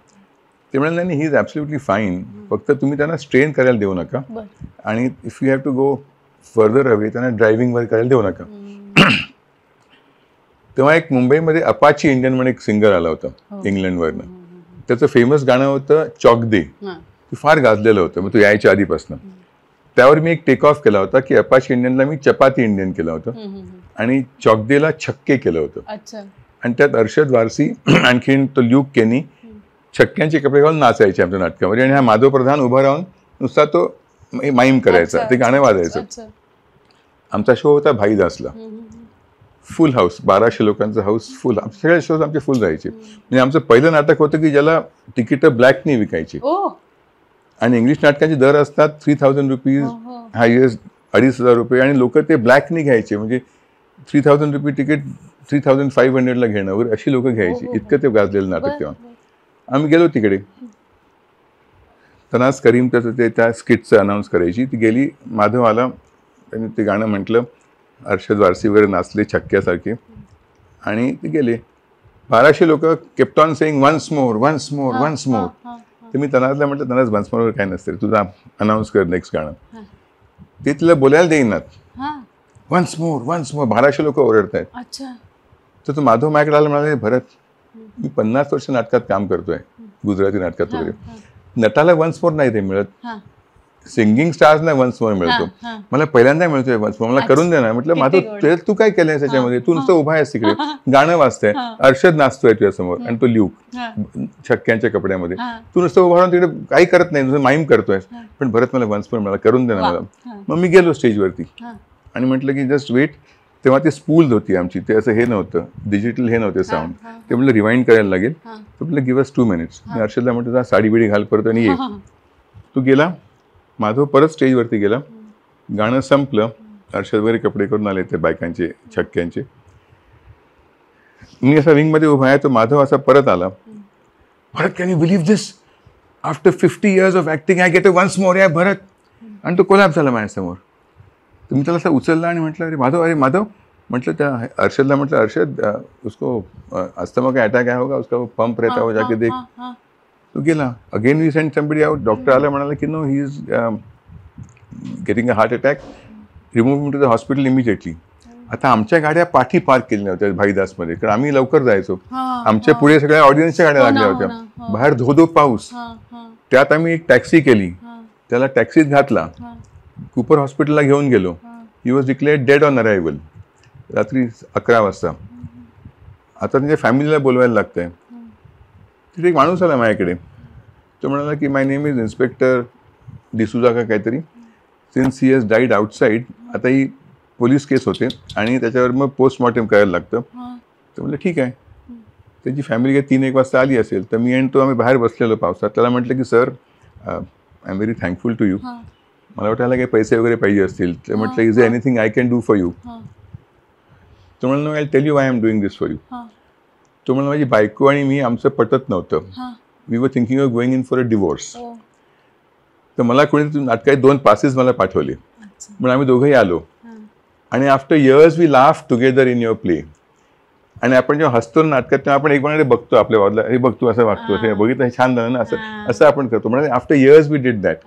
[SPEAKER 2] ते म्हणाले नाही ही इज ॲब्सोल्युटली फाईन फक्त तुम्ही त्यांना स्ट्रेन करायला देऊ नका आणि if you have to go further हवे त्यांना ड्रायव्हिंगवर करायला देऊ नका तेव्हा एक मुंबईमध्ये अपाची इंडियन म्हणून एक सिंगर आला होता हो. इंग्लंडवरनं त्याचं फेमस गाणं होतं चॉक दे फार गाजलेलं होतं मग तू यायच्या आधीपासून त्यावर मी एक टेक ऑफ केला होता की अपाश इंडियनला मी चपाती इंडियन केलं होतं आणि चॉकदेला छक्के केलं होतं आणि त्यात अर्षद वारसी आणखीन तो ल्यूक केनी छक्क्यांचे कपडे घालून नाचायचे आमच्या नाटकामध्ये आणि हा माधव प्रधान उभा राहून नुसता तो माईम करायचा ते गाणं वाजायचं आमचा शो होता भाईदासला फुल हाऊस बाराशे लोकांचा हाऊस फुल सगळे शोज आमचे फुल जायचे म्हणजे आमचं पहिलं नाटक होतं की ज्याला तिकीट ब्लॅकनी विकायची आणि इंग्लिश नाटकांचे दर असतात थ्री थाउजंड रुपीज हायेस्ट अडीच हजार रुपये आणि लोक ते ब्लॅकनी घ्यायचे म्हणजे three thousand rupee ticket three thousand five हंड्रेडला घेणं वगैरे अशी लोक घ्यायची हो, हो, हो. इतकं ते गाजलेलं नाटक तेव्हा आम्ही गेलो तिकडे तनास करीम त्याचं ते त्या स्किटचं अनाऊन्स करायची ती गेली माधव आला त्यांनी ते गाणं म्हटलं अर्षद वारसी वगैरे नाचले छक्क्यासारखे आणि ते गेले बाराशे लोक kept on saying once more once more once more तर मी तनाजला म्हटलं तनाज बनस्मॉलवर काय नसते तुझा अनाऊन्स कर नेक्स्ट गाणं ते तिला बोलायला देईनात वन्स मोर वन्स मोर बाराशे लोक ओरडत आहेत तर तू माधव मॅकडाला म्हणाले भरत मी पन्नास वर्ष नाटकात काम करतोय गुजराती नाटकात वगैरे नटाला वन्स मोर नाही ते मिळत सिंगिंग स्टार्स नाही वन्स मोर मिळतो मला पहिल्यांदा मिळतोय वन्स मोर मला करून देणार म्हटलं माझं तू काय केलंय त्याच्यामध्ये तू नुसतं उभा आहेस तिकडे गाणं वाचतंय अर्षद नाचतोय तुझ्यासमोर आणि तो ल्यूक छक्क्यांच्या कपड्यामध्ये तू नुसतं उभा राहून तिकडे काही करत नाही नुसतं माईम करतोय पण भरत मला वन्स मोर मिळाला करून देणार मला मग मी गेलो स्टेजवरती आणि म्हटलं की जस्ट वेट तेव्हा ते स्पूल होती आमची ते असं हे नव्हतं डिजिटल हे नव्हते साऊंड ते म्हटलं रिवाइंड करायला लागेल तर म्हटलं गिव्ह अस टू मिनिट्स मी अर्षदला म्हटलं साडी बिडी घाल परत आणि ये तू गेला माधव परत स्टेजवरती गेला गाणं संपलं अर्षद वगैरे कपडे करून आले ते बायकांचे छक्क्यांचे मी असा रिंगमध्ये उभा आहे तो माधव असा परत आला Bharat can you believe this after fifty years of acting I get a once more या भरत आणि तो कोलॅप झाला माझ्यासमोर तुम्ही त्याला असं उचलला आणि म्हटलं अरे माधव अरे माधव म्हटलं त्या अर्षदला म्हटलं अर्षद उसको अस्थमा का अटॅक आहे होगा उसका पंप रहता हो जाके देख तो गेला again we send somebody out doctor आला म्हणाला की no he is getting a heart attack remove to the hospital immediately आता आमच्या गाड्या पाठी पार्क केल्या होत्या भाईदासमध्ये कारण आम्ही लवकर जायचो आमच्या पुढे सगळ्या ऑडियन्सच्या गाड्या हो लागल्या होत्या हो हो. बाहेर धो धो पाऊस त्यात आम्ही एक टॅक्सी केली त्याला टॅक्सीत घातला कुपर हॉस्पिटलला घेऊन गेलो he was declared dead on arrival रात्री अकरा वाजता आता त्यांच्या फॅमिलीला बोलवायला लागतंय तिथे एक माणूस आला माझ्याकडे तो म्हणाला की my name is inspector D'Souza का काहीतरी since he has died outside आता ही पोलीस केस होते आणि त्याच्यावर मग पोस्टमॉर्टम करायला लागतं तर म्हटलं ठीक आहे त्याची फॅमिली काही तीन एक वाजता आली असेल तर मी आणि तो आम्ही बाहेर बसलेलो पावसात त्याला म्हटलं की sir I am very thankful to you
[SPEAKER 3] मला
[SPEAKER 2] वाटायला काही पैसे वगैरे पाहिजे असतील तर म्हटलं is anything I can do for you तर म्हणलं I tell you I am doing this for you तो म्हणून माझी बायको आणि मी आमचं पटत नव्हतं we were thinking of going in for a divorce तर मला कोणी नाटकात दोन पासेस मला पाठवले म्हणून आम्ही दोघंही आलो आणि after years we laugh together in your play आणि आपण जेव्हा हसतो नाटकात तेव्हा आपण एकमेकांकडे बघतो आपल्या बाबला हे बघतो असं वागतो हे बघितलं हे छान झालं ना असं असं आपण करतो म्हणजे after years we did that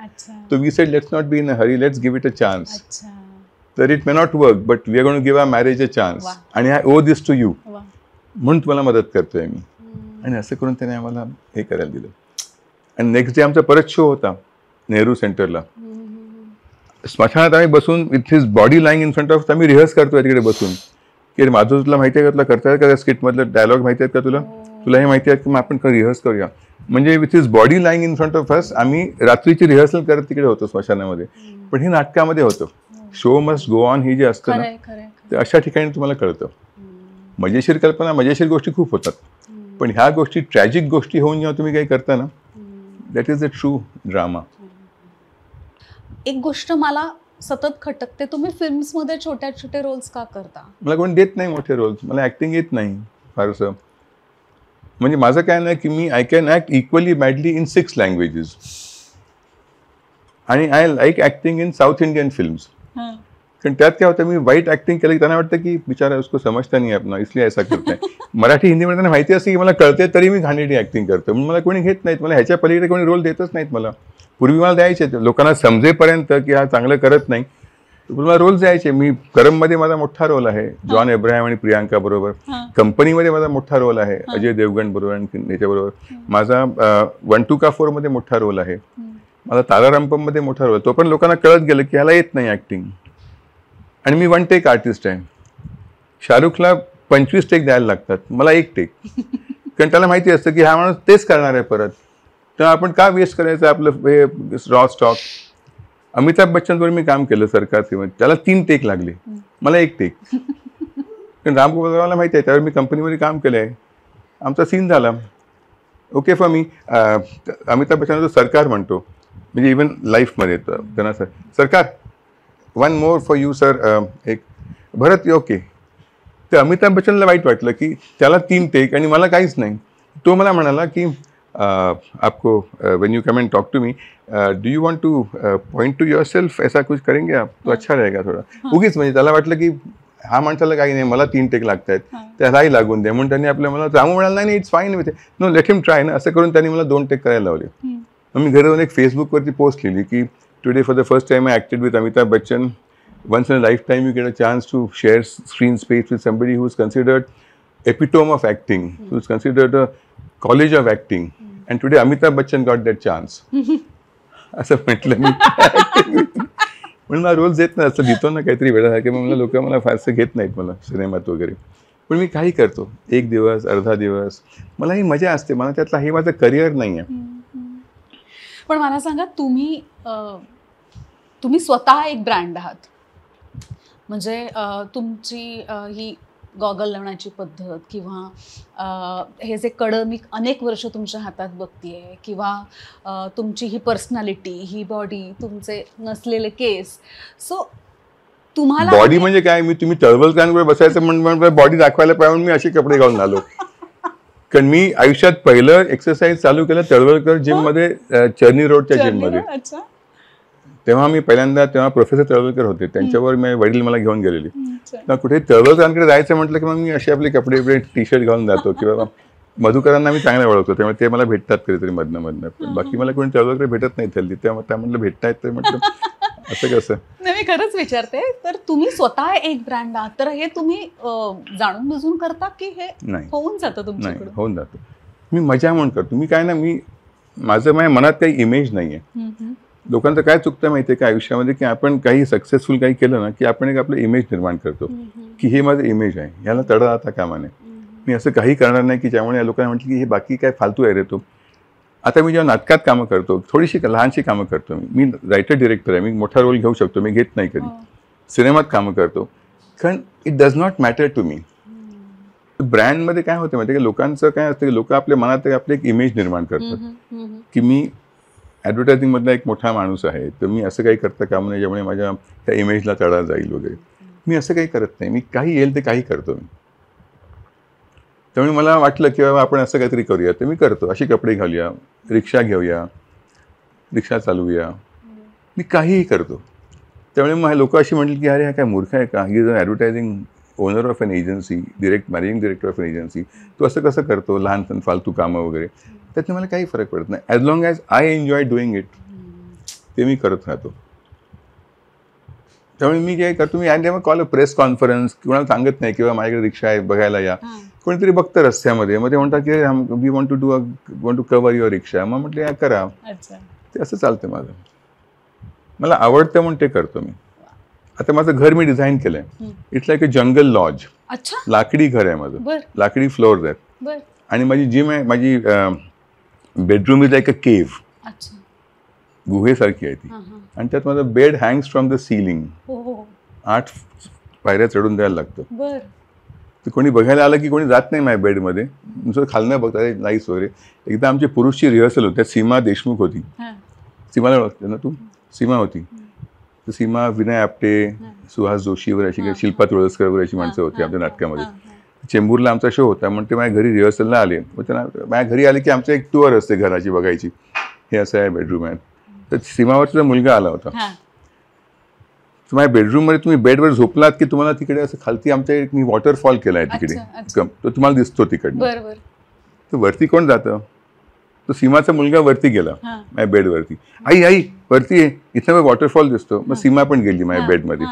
[SPEAKER 2] तो we said let's not be in a hurry let's give it a chance तर it may not work but we are gonna give a marriage a chance आणि I owe this to you म्हणून तुम्हाला मदत करतोय मी आणि असं करून त्याने आम्हाला हे करायला दिलं आणि नेक्स्ट डे आमचा परत शो होता नेहरू सेंटरला स्मशानात आम्ही बसून with his body lying in front of आम्ही रिहर्स करतोय तिकडे बसून की माझं तुला माहिती आहे का तुला येत का स्किटमधलं डायलॉग माहिती आहेत का तुला हो. तुला हे माहिती आहे की मग आपण रिहर्स करूया म्हणजे with his body lying in front of us आम्ही रात्रीची रिहर्सल करत तिकडे होतो स्मशानामध्ये पण हे नाटकामध्ये होतं शो मस्ट गो ऑन ही जे असतं ना ते अशा ठिकाणी तुम्हाला कळतं मजेशीर कल्पना मजेशीर गोष्टी खूप होतात पण ह्या गोष्टी ट्रॅजिक गोष्टी होऊन जेव्हा तुम्ही काही करता ना that is a true drama
[SPEAKER 1] एक गोष्ट मला सतत खटकते तुम्ही फिल्म्स मध्ये छोट्या छोटे रोल्स का करता
[SPEAKER 2] मला कोण देत नाही मोठे रोल्स मला ऍक्टिंग येत नाही फारसं म्हणजे माझं काय नाही की मी I can act equally badly in six languages आणि I like acting in South Indian films कारण त्यात काय होतं मी वाईट ॲक्टिंग केलं त्यांना वाटतं की बिचारा उसको समजता नाही आपण इसलिए ऐसा नाही मराठी हिंदीमध्ये त्यांना माहिती असते की मला कळते तरी मी घाणेरडी ॲक्टिंग करतो म्हणून मला कोणी घेत नाहीत मला ह्याच्या पलीकडे कोणी रोल देतच नाहीत मला पूर्वी मला द्यायचे लोकांना समजेपर्यंत की हा चांगलं करत नाही मला रोल द्यायचे मी करममध्ये माझा मोठा रोल आहे जॉन एब्राहम आणि प्रियांका बरोबर कंपनीमध्ये माझा मोठा रोल आहे अजय देवगण बरोबर आणि याच्याबरोबर माझा वन टू का फोरमध्ये मोठा रोल आहे माझा तारारामपममध्ये मोठा रोल तो पण लोकांना कळत गेलं की ह्याला येत नाही ॲक्टिंग आणि मी वन टेक आर्टिस्ट आहे शाहरुखला पंचवीस टेक द्यायला लागतात मला एक टेक कारण त्याला माहिती असतं की हा माणूस तेच करणार आहे परत तर आपण का वेस्ट करायचं आपलं हे रॉ स्टॉक अमिताभ बच्चनवर मी काम केलं सरकार सेवेत त्याला तीन टेक लागले मला एक टेक कारण राम माहिती आहे त्यावर मी कंपनीमध्ये काम केलं आहे आमचा सीन झाला okay for me Amitabh Bachchan Sarkar म्हणतो म्हणजे इवन लाईफमध्ये त्यांना sir Sarkar one more for you sir एक भरत ओके तर अमिताभ बच्चनला वाईट वाटलं की त्याला तीन टेक आणि मला काहीच नाही तो मला म्हणाला की आपको when you come and talk to me do you want to point to yourself ऐसा कुछ करेंगे आप तो अच्छा रहेगा थोडा उगीच म्हणजे त्याला वाटलं की हा माणसाला काही नाही मला तीन टेक लागत आहेत त्यालाही लागून दे म्हणून त्यांनी आपल्या मला रामू म्हणाला नाही it's fine with no let him try ना असं करून त्यांनी मला दोन टेक करायला लावले मी घरी जाऊन एक फेसबुकवरती पोस्ट लिहिली की today for the first time I acted with Amitabh Bachchan. Once in a lifetime you get a chance to share screen space with somebody who is considered epitome of acting, mm. is considered a college of acting. Mm. And today Amitabh Bachchan got that chance. As a मी म्हणून मला role देत नाही असं लिहितो ना काहीतरी वेळासारखे मग मला लोक मला फारसं घेत नाहीत मला सिनेमात वगैरे पण मी काही करतो एक दिवस अर्धा दिवस मला ही मजा असते मला त्यातला हे माझं करिअर नाही आहे
[SPEAKER 1] पण मला सांगा तुम्ही तुम्ही स्वतः एक ब्रँड आहात म्हणजे तुमची ही गॉगल लावण्याची पद्धत किंवा हे जे कडं मी अनेक वर्ष तुमच्या हातात बघतीये किंवा तुमची ही पर्सनॅलिटी ही बॉडी तुमचे नसलेले केस सो तुम्हाला बॉडी
[SPEAKER 2] म्हणजे काय मी तुम्ही चळवळ बसायचं म्हणून बॉडी दाखवायला पाहिजे मी असे कपडे घालून आलो कारण मी आयुष्यात पहिलं एक्सरसाइज चालू केलं तळवलकर जिम मध्ये चर्नी रोडच्या जिम मध्ये तेव्हा मी पहिल्यांदा तेव्हा प्रोफेसर तळवलकर होते त्यांच्यावर मी वडील मला घेऊन गेलेले तेव्हा कुठे तळवलकरांकडे जायचं म्हटलं की मग मी अशी आपले कपडे बिपडे टी शर्ट घालून जातो किंवा मधुकरांना मी चांगले ओळखतो त्यामुळे ते मला भेटतात कधीतरी मधनं मधनं बाकी मला कोणी तळवलकर भेटत नाही थल्ली तेव्हा त्या म्हटलं भेटतायत तर म्हटलं असं कसं
[SPEAKER 1] नाही मी खरंच विचारते तर तुम्ही स्वतः एक ब्रँड आहात तर हे तुम्ही जाणून बुजून करता की हे नाही होऊन जातं तुमच्याकडे
[SPEAKER 2] होऊन जातं मी मजा म्हणून करतो मी काय ना मी माझं माझ्या मनात काही इमेज नाही आहे लोकांचं काय चुकतं माहिती आहे का आयुष्यामध्ये की आपण काही सक्सेसफुल काही केलं ना की आपण एक आपलं इमेज निर्माण करतो की हे माझं इमेज आहे ह्याला तडा आता कामा माने मी असं काही करणार नाही की ज्यामुळे या लोकांना म्हटलं की हे बाकी काय फालतू आहे रे तो आता मी जेव्हा नाटकात कामं करतो थोडीशी लहानशी कामं करतो मी रायटर डिरेक्टर आहे मी मोठा रोल घेऊ शकतो मी घेत नाही कधी हो. सिनेमात कामं करतो कारण it does not matter to me ब्रँडमध्ये काय होतं माहिती का लोकांचं काय असतं की लोक आपल्या मनात आपले एक इमेज निर्माण करतात की मी ॲडव्हर्टायझिंगमधला एक मोठा माणूस आहे तर मी असं काही करतं कामं नाही ज्यामुळे माझ्या त्या इमेजला तडा जाईल वगैरे मी असं काही करत नाही मी काही येईल ते काही करतो मी त्यामुळे मला वाटलं की बाबा आपण असं काहीतरी करूया ते मी करतो अशी कपडे घालूया रिक्षा घेऊया रिक्षा चालवूया मी काहीही करतो त्यामुळे मग लोक अशी म्हटली की अरे हा काय मूर्ख आहे का ही जर advertising owner of an agency direct managing director of an agency तो असं कसं करतो लहान फालतू कामं वगैरे त्यातनं मला काही फरक पडत नाही as long as I enjoy doing it ते मी करत राहतो त्यामुळे मी काय करतो मी आणि कॉल प्रेस कॉन्फरन्स कोणाला सांगत नाही किंवा माझ्याकडे रिक्षा आहे बघायला या कोणीतरी बघतं रस्त्यामध्ये मग ते म्हणतात की we want to do a want to cover your rickshaw मग म्हटलं या करा ते असं चालतं माझं मला आवडतं म्हणून ते करतो मी आता माझं घर मी डिझाईन केलंय it's like a jungle lodge लाकडी घर आहे माझं लाकडी फ्लोअर आहे आणि माझी जिम आहे माझी bedroom is like a cave गुहेसारखी आहे ती आणि त्यात माझा bed hangs from the ceiling आठ पायऱ्या चढून द्यायला लागतं तर कोणी बघायला आलं की कोणी जात नाही माझ्या बेडमध्ये नुसतं नाही बघता नाहीच वगैरे एकदा आमची पुरुषची रिहर्सल होती सीमा देशमुख होती सीमाला ओळखते ना तू सीमा होती तर सीमा विनय आपटे सुहास जोशी वगैरे अशी शिल्पा तुळसकर वगैरे अशी माणसं होती आमच्या नाटकामध्ये चेंबूरला आमचा शो होता म्हणून ते माझ्या घरी रिहर्सलला आले मग त्यांना माझ्या घरी आले की आमचं एक टूअर असते घराची बघायची हे असं आहे बेडरूम आहे तर सीमावरचा मुलगा आला होता माझ्या बेडरूममध्ये तुम्ही बेडवर झोपलात की तुम्हाला तिकडे असं खालती आमच्या एक मी वॉटरफॉल केला आहे तिकडे तो तुम्हाला दिसतो तिकडनं तर वरती कोण जातं तो सीमाचा मुलगा वरती गेला माझ्या बेडवरती आई आई वरती इथं वॉटरफॉल दिसतो मग सीमा पण गेली माझ्या बेडमध्ये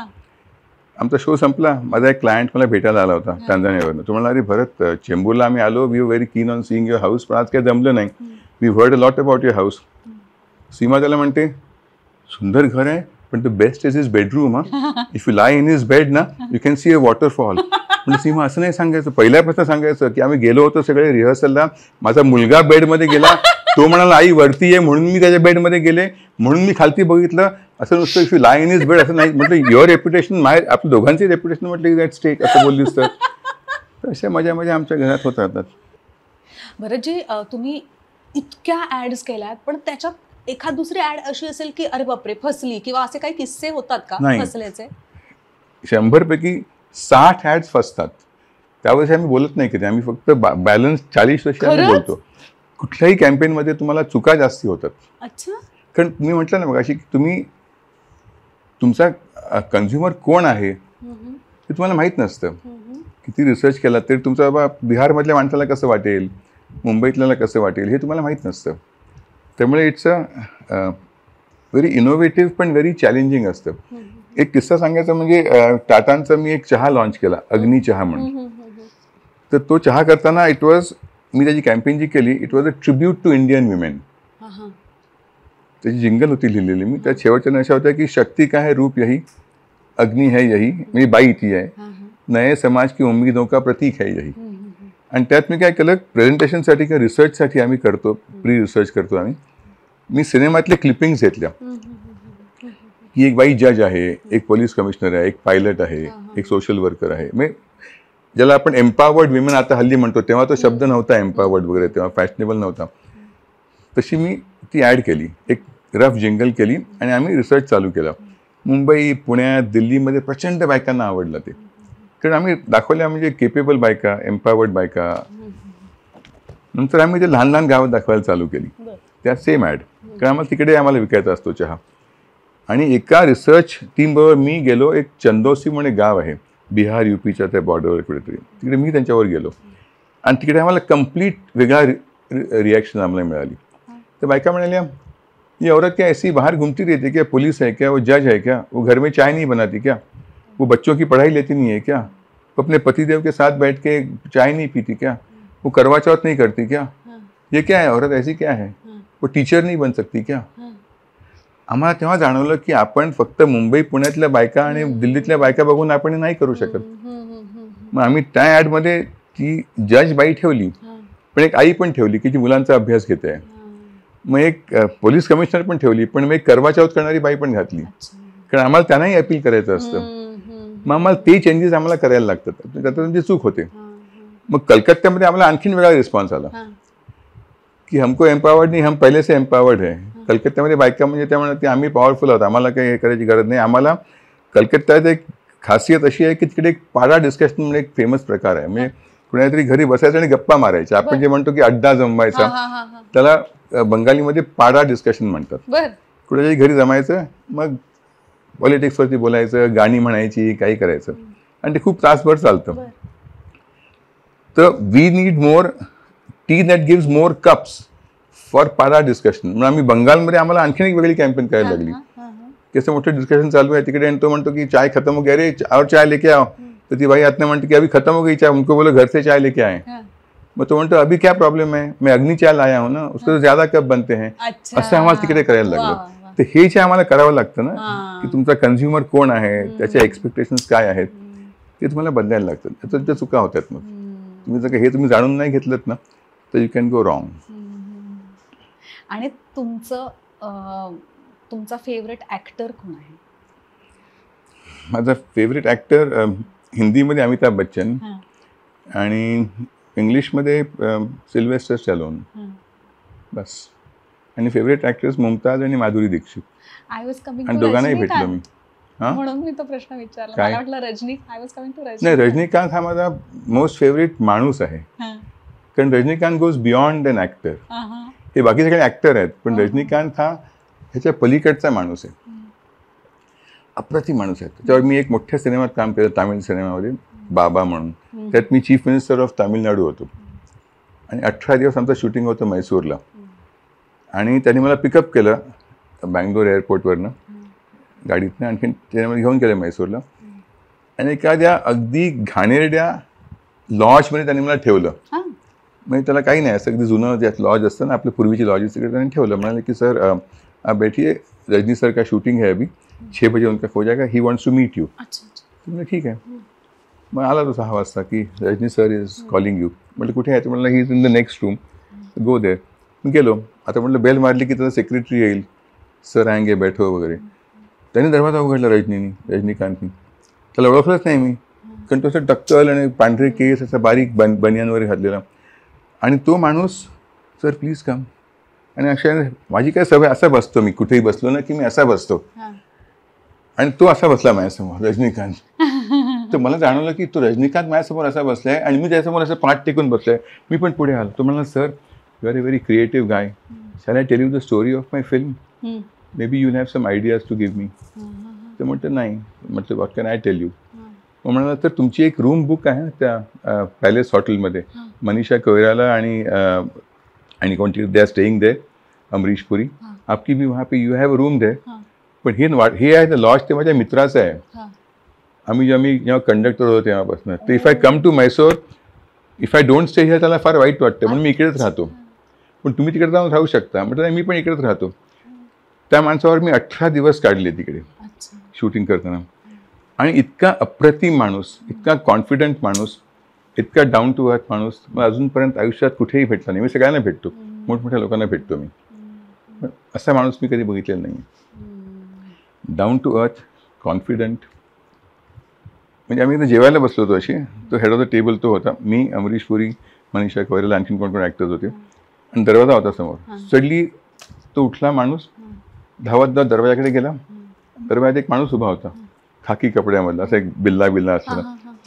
[SPEAKER 2] आमचा शो संपला माझा एक क्लायंट मला भेटायला आला होता टांझानियावरनं तो म्हणाला अरे भरत चेंबूरला आम्ही आलो we very keen on seeing your house पण आज काय जमलं नाही we heard a lot about your house Seema त्याला म्हणते सुंदर घर आहे पण the best is his bedroom हा if you lie in his bed ना you can see a waterfall म्हणजे सीमा असं नाही सांगायचं पहिल्यापासून सांगायचं की आम्ही गेलो होतो सगळे रिहर्सलला माझा मुलगा बेडमध्ये गेला तो म्हणाला आई वरती आहे म्हणून मी त्याच्या बेडमध्ये गेले म्हणून मी खालती बघितलं असं नुसतं if you lie in his bed असं नाही म्हटलं युअर रेप्युटेशन माय आपल्या दोघांची रेप्युटेशन म्हटलं की दॅट स्टेक असं बोलली तर अशा मजा मजा आमच्या घरात होत राहतात
[SPEAKER 1] बरं तुम्ही इतक्या ॲड्स केल्यात पण त्याच्यात एखाद दुसरी ॲड अशी असेल की अरे बापरे फसली किंवा असे काही किस्से होतात का फसल्याचे
[SPEAKER 2] शंभरपैकी साठ ॲड्स फसतात त्यावेळेस आम्ही बोलत नाही की आम्ही फक्त बॅलन्स चाळीस वर्ष बोलतो कुठल्याही कॅम्पेनमध्ये तुम्हाला चुका जास्ती होतात अच्छा कारण तुम्ही म्हटलं ना बघा अशी तुम्ही तुमचा कन्झ्युमर कोण आहे
[SPEAKER 3] ते
[SPEAKER 2] तुम्हाला माहीत नसतं किती रिसर्च केला तरी तुमचा बाबा बिहारमधल्या माणसाला कसं वाटेल मुंबईतल्याला कसं वाटेल हे तुम्हाला माहीत नसतं त्यामुळे इट्स अ व्हेरी इनोव्हेटिव्ह पण व्हेरी चॅलेंजिंग असतं एक किस्सा सांगायचा म्हणजे टाटांचा मी एक चहा लॉन्च केला अग्नी चहा म्हणून तर तो चहा करताना इट वॉज मीरा हाँ, हाँ। तो जी कॅम्पेन जी के लिए it was a tribute to Indian women त्याची जिंगल होती लिहिलेली मी त्या तो शेवटच्या अशा होत्या की शक्ती का है रूप यही अग्नी है यही म्हणजे बाई ती आहे नये समाज की उमेदों का प्रतीक है यही आणि
[SPEAKER 3] हम्म,
[SPEAKER 2] त्यात हम्म, हम्म। मी काय केलं प्रेझेंटेशनसाठी किंवा रिसर्चसाठी आम्ही करतो प्री रिसर्च करतो आम्ही मी सिनेमातले क्लिपिंग्स घेतल्या
[SPEAKER 3] की
[SPEAKER 2] एक बाई जज आहे एक पोलीस कमिशनर आहे एक पायलट आहे हाँ, एक सोशल वर्कर आहे म्हणजे ज्याला आपण एम्पावर्ड विमेन आता हल्ली म्हणतो तेव्हा तो शब्द नव्हता एम्पावर्ड वगैरे तेव्हा फॅशनेबल नव्हता तशी मी ती ॲड केली एक रफ जिंगल केली आणि आम्ही रिसर्च चालू केला मुंबई पुण्यात दिल्लीमध्ये प्रचंड बायकांना आवडलं ते कारण आम्ही दाखवल्या म्हणजे केपेबल बायका एम्पावर्ड बायका नंतर आम्ही ते लहान लहान गावात दाखवायला चालू केली त्या सेम ॲड कारण आम्हाला तिकडे आम्हाला विकायचा असतो चहा आणि एका रिसर्च टीमबरोबर मी गेलो एक चंदोसी म्हणून गाव आहे बिहार यूपी त्या बॉर्डरवर कुठेतरी तिकडे मी त्यांच्यावर गेलो आणि तिकडे आम्हाला कम्प्लीट वेगळा रिॲक्शन आम्हाला मिळाली तर बायका म्हणाल्या ये औरत क्या ऐसी बाहर घूमती रहती है क्या पुलिस है क्या वो जज है क्या वो घर में चाय नहीं बनाती क्या वो बच्चों की पढ़ाई लेती नहीं है क्या वो अपने पतिदेव के साथ बैठ के चाय नहीं पीती क्या वो करवा चौथ नहीं करती क्या ये क्या है औरत ऐसी क्या है वो टीचर नहीं बन सकती क्या आम्हाला तेव्हा जाणवलं की आपण फक्त मुंबई पुण्यातल्या बायका आणि दिल्लीतल्या बायका बघून आपण नाही करू शकत मग आम्ही त्या ॲडमध्ये ती जज बाई ठेवली पण एक आई पण ठेवली की जी मुलांचा अभ्यास घेते मग एक पोलीस कमिशनर पण ठेवली पण मग एक करवाचौथ करणारी बाई पण घातली कारण आम्हाला त्यांनाही अपील करायचं असतं मग आम्हाला ते चेंजेस आम्हाला करायला लागतात त्यातून जे चूक होते मग कलकत्त्यामध्ये आम्हाला आणखीन वेगळा रिस्पॉन्स आला की हमको एम्पावर्ड नाही हम पहिले से एम्पावर्ड आहे कलकत्त्यामध्ये बायका म्हणजे म्हणतात ते आम्ही पॉवरफुल आहोत आम्हाला काही हे करायची गरज नाही आम्हाला कलकत्त्यात एक खासियत अशी आहे की तिकडे एक पाडा डिस्कशन म्हणून एक फेमस प्रकार आहे म्हणजे कुणातरी घरी बसायचं आणि गप्पा मारायच्या आपण जे म्हणतो की अड्डा जमवायचा त्याला बंगालीमध्ये पाडा डिस्कशन म्हणतात कुठेतरी घरी जमायचं मग पॉलिटिक्सवरती बोलायचं गाणी म्हणायची काही करायचं आणि ते खूप तासभर चालतं तर we need more tea that gives more cups for para discussion म्हणून आम्ही बंगालमध्ये आम्हाला आणखीन एक वेगळी कॅम्पेन करायला लागली कसं मोठं डिस्कशन चालू आहे तिकडे आणि तो म्हणतो की चाय खतम हो अरे और चाय लेके आओ तर ती बाई आत्ता म्हणते की अभी खतम हो गई चाय उनको बोलो घर से चाय लेके आए मग तो म्हणतो अभी क्या प्रॉब्लेम आहे मी अग्नी चाय लाया हो ना उसको ज्यादा कप बनते हैं असं आम्हाला तिकडे करायला लागलं तर हे जे आम्हाला करावं लागतं ना की तुमचा कन्झ्युमर कोण आहे त्याचे एक्सपेक्टेशन्स काय आहेत ते तुम्हाला बदलायला लागतात त्याच्या चुका होत्यात मग तुम्ही जर हे तुम्ही जाणून नाही घेतलं ना तर यू कॅन गो रॉंग
[SPEAKER 1] आणि तुमचं तुमचा फेवरेट ॲक्टर कोण आहे
[SPEAKER 2] माझा फेवरेट ॲक्टर हिंदीमध्ये अमिताभ बच्चन आणि इंग्लिशमध्ये सिल्वेस्टर सॅलोन बस आणि फेवरेट ॲक्ट्रेस मुमताज आणि Madhuri Dixit
[SPEAKER 1] I was coming आणि दोघांनाही भेटलो मी म्हणून मी तो प्रश्न विचारला मला वाटलं Rajni I was coming to Rajni नाही
[SPEAKER 2] रजनीकांत हा माझा मोस्ट फेवरेट माणूस आहे
[SPEAKER 1] कारण
[SPEAKER 2] Rajinikanth goes beyond an actor हे बाकी सगळे ॲक्टर आहेत पण हो. रजनीकांत हा ह्याच्या पलीकडचा माणूस आहे अप्रतिम माणूस आहे त्याच्यावर मी एक मोठ्या सिनेमात काम केलं तामिळ सिनेमामध्ये बाबा म्हणून त्यात मी चीफ मिनिस्टर ऑफ तामिळनाडू होतो आणि अठरा दिवस आमचं शूटिंग होतं मैसूरला आणि त्यांनी मला पिकअप केलं बँगलोर एअरपोर्टवरनं गाडीतनं आणखी ट्रेनमध्ये घेऊन गेलं मैसूरला आणि एखाद्या अगदी घाणेरड्या लॉजमध्ये त्यांनी मला ठेवलं म्हणजे त्याला काही नाही असं अगदी जुनं ज्यात लॉज असतं ना आपल्या पूर्वीची लॉज तिकडे त्यांनी ठेवलं म्हणाले की सर बैठी रजनी सर का शूटिंग है अभी छे बजे उनका हो जाएगा he wants to meet you म्हणजे ठीक आहे मग आला तो सहा वाजता की Rajni sir is calling you म्हटलं कुठे आहे तर म्हटलं he is in the next room go there गेलो आता म्हटलं बेल मारली की त्याचा सेक्रेटरी येईल सर आहे बैठो वगैरे त्याने दरवाजा उघडला रजनीनी रजनीकांतनी त्याला ओळखलंच नाही मी कारण तो असं टक्कल आणि पांढरे केस असा बारीक बन बनियांवर घातलेला आणि तो माणूस सर प्लीज कम आणि अशा माझी काय सवय असा बसतो मी कुठेही बसलो ना की मी असा बसतो आणि तो असा बसला माझ्यासमोर रजनीकांत
[SPEAKER 3] तर
[SPEAKER 2] मला जाणवलं की तो रजनीकांत माझ्यासमोर असा बसलाय आणि मी त्याच्यासमोर असं पाठ टेकून बसलाय मी पण पुढे आलो तो म्हणाला sir you are a very creative guy shall I tell you the story of my film maybe you have some ideas to give me तर म्हणतो नाही म्हटलं what can I tell you म्हणाला तर तुमची एक रूम बुक आहे त्या पॅलेस हॉटेलमध्ये मनीषा कोयराला आणि आणि कोणती they are staying there Amrish Puri आपकी भी व्हा पे you have a room there पण हे हे आहे लॉज ते माझ्या मित्राचं आहे आम्ही जेव्हा मी जेव्हा कंडक्टर होतो तेव्हापासून तर if I come to Mysore if I don't stay here त्याला फार वाईट वाटतं म्हणून मी इकडेच राहतो पण तुम्ही तिकडे जाऊन राहू शकता म्हटलं मी पण इकडेच राहतो त्या माणसावर मी अठरा दिवस काढले तिकडे शूटिंग करताना आणि इतका अप्रतिम माणूस इतका कॉन्फिडंट माणूस इतका डाऊन टू अर्थ माणूस मग अजूनपर्यंत आयुष्यात कुठेही भेटला नाही मी सगळ्यांना भेटतो मोठमोठ्या लोकांना भेटतो मी असा माणूस मी कधी बघितलेला नाही डाऊन टू अर्थ कॉन्फिडंट म्हणजे आम्ही इथे जेवायला बसलो होतो अशी तो हेड ऑफ द टेबल तो होता मी अमरीश पुरी मनीषा कवरेला आणखीन कोण कोण ॲक्टर्स होते आणि दरवाजा होता समोर सडली तो उठला माणूस धावत धावत दरवाजाकडे गेला दरवाजात एक माणूस उभा होता खाकी कपड्यामधला असं एक बिल्ला बिल्ला असलेला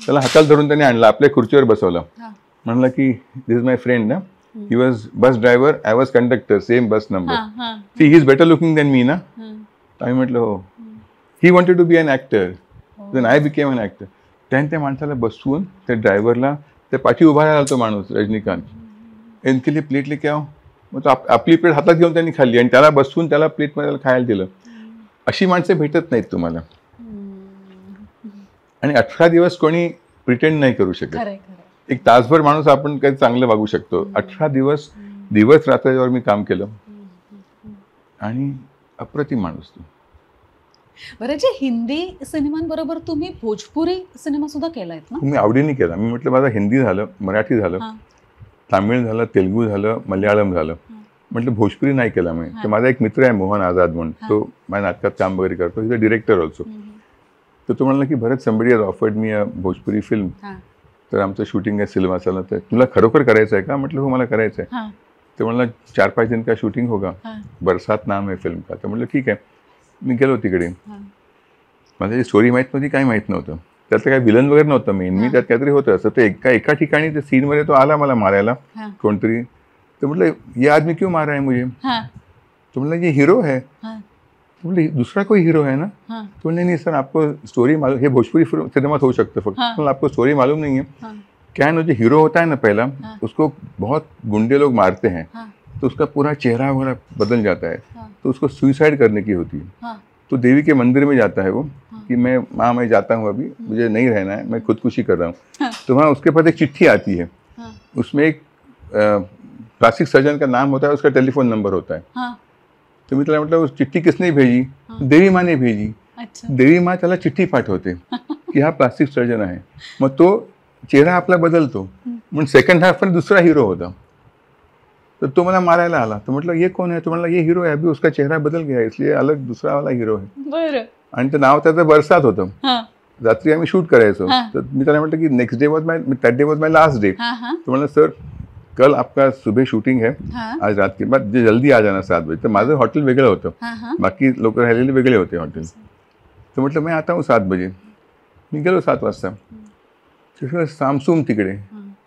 [SPEAKER 2] त्याला हाताला धरून त्यांनी आणला आपल्या खुर्चीवर बसवलं म्हणलं की दिस इज माय फ्रेंड ना he was bus driver I was conductor same bus
[SPEAKER 3] number
[SPEAKER 2] C he is better looking than me ना
[SPEAKER 3] आम्ही
[SPEAKER 2] म्हटलं हो he wanted to be an actor then I became an actor त्याने त्या माणसाला बसवून त्या ड्रायव्हरला त्या पाठी उभा राहिला तो माणूस रजनीकांत केली प्लेटली क्या मग तो आपली प्लेट हातात घेऊन त्यांनी खाल्ली आणि त्याला बसवून त्याला प्लेटमध्ये खायला दिलं अशी माणसं भेटत नाहीत तुम्हाला आणि अठरा दिवस कोणी प्रिटेंड नाही करू शकत एक तासभर माणूस आपण काही चांगलं वागू शकतो अठरा दिवस दिवस रात्र मी काम केलं आणि अप्रतिम माणूस तू
[SPEAKER 1] बरं हिंदी सिनेमांबरोबर तुम्ही भोजपुरी सिनेमा सुद्धा केलाय ना मी
[SPEAKER 2] आवडीने केला मी म्हटलं माझा हिंदी झालं मराठी झालं तामिळ झालं तेलगू झालं मल्याळम झालं म्हटलं भोजपुरी नाही केला मी तर माझा एक मित्र आहे मोहन आझाद म्हणून तो माझ्या नाटकात काम वगैरे करतो डिरेक्टर ऑल्सो तर तो म्हणाला की भरत संबडी आज ऑफर्ड मी भोजपुरी फिल्म तर आमचं शूटिंग आहे सिनेमाचाला तर तुला खरोखर करायचं आहे का म्हटलं हो मला करायचं आहे ते म्हणलं चार पाच दिन का शूटिंग होगा बरसात नाम आहे फिल्म का तर म्हटलं ठीक आहे मी गेलो तिकडे माझ्या स्टोरी माहीत नव्हती काही माहीत नव्हतं त्यात काही विलन वगैरे नव्हतं मेन मी त्यात काहीतरी होतं असं ते एका एका ठिकाणी त्या सीनमध्ये तो आला मला मारायला कोणतरी तर म्हटलं या आदमी क्यों मारा आहे मुझे
[SPEAKER 3] तो
[SPEAKER 2] म्हटलं की हिरो है बोले दूसरा कोई हीरो है ना हाँ। तो बोले नहीं सर आपको स्टोरी मालूम हे भोजपुरी तो सकते फिर हाँ. तो आपको स्टोरी मालूम नहीं है हाँ। क्या है जो हीरो होता है ना पहला हाँ। उसको बहुत गुंडे लोग मारते हैं हाँ। तो उसका पूरा चेहरा वगैरह बदल जाता है हाँ। तो उसको सुइसाइड करने की होती है हाँ। तो देवी के मंदिर में जाता है वो हाँ। कि मैं माँ मैं जाता हूँ अभी मुझे नहीं रहना है मैं खुदकुशी कर रहा हूँ तो वहाँ उसके पास एक चिट्ठी आती है उसमें एक प्लास्टिक सर्जन का नाम होता है उसका टेलीफोन नंबर होता है तुम्ही मी त्याला म्हटलं चिठ्ठी किसने भेजी देवी माने भेजी देवी मा त्याला चिठ्ठी पाठवते की हा प्लास्टिक सर्जन आहे मग तो चेहरा आपला बदलतो म्हणून सेकंड हाफ पण दुसरा हिरो होता तर तो मला मारायला आला तर म्हटलं ये कोण आहे तो म्हटलं ये हिरो आहे अभि उसका चेहरा बदल गया इसलिए अलग दुसरा वाला हिरो आहे आणि ते नाव त्याचं बरसात होतं रात्री आम्ही शूट करायचो तर मी त्याला म्हटलं की next day was my that day was my last day तर म्हटलं सर कल आपका सुबह शूटिंग है हाँ? आज रात के बाद जो जल्दी आ जाना सात बजे तो माझं होटल वेगळं होते हाँ? हाँ। बाकी लोक राहिलेले वेगड़े होते होटल अच्छा। तो मतलब मैं आता हूँ सात बजे निकलो सात वाजता तो तिकडे सामसूम हाँ। तिकडे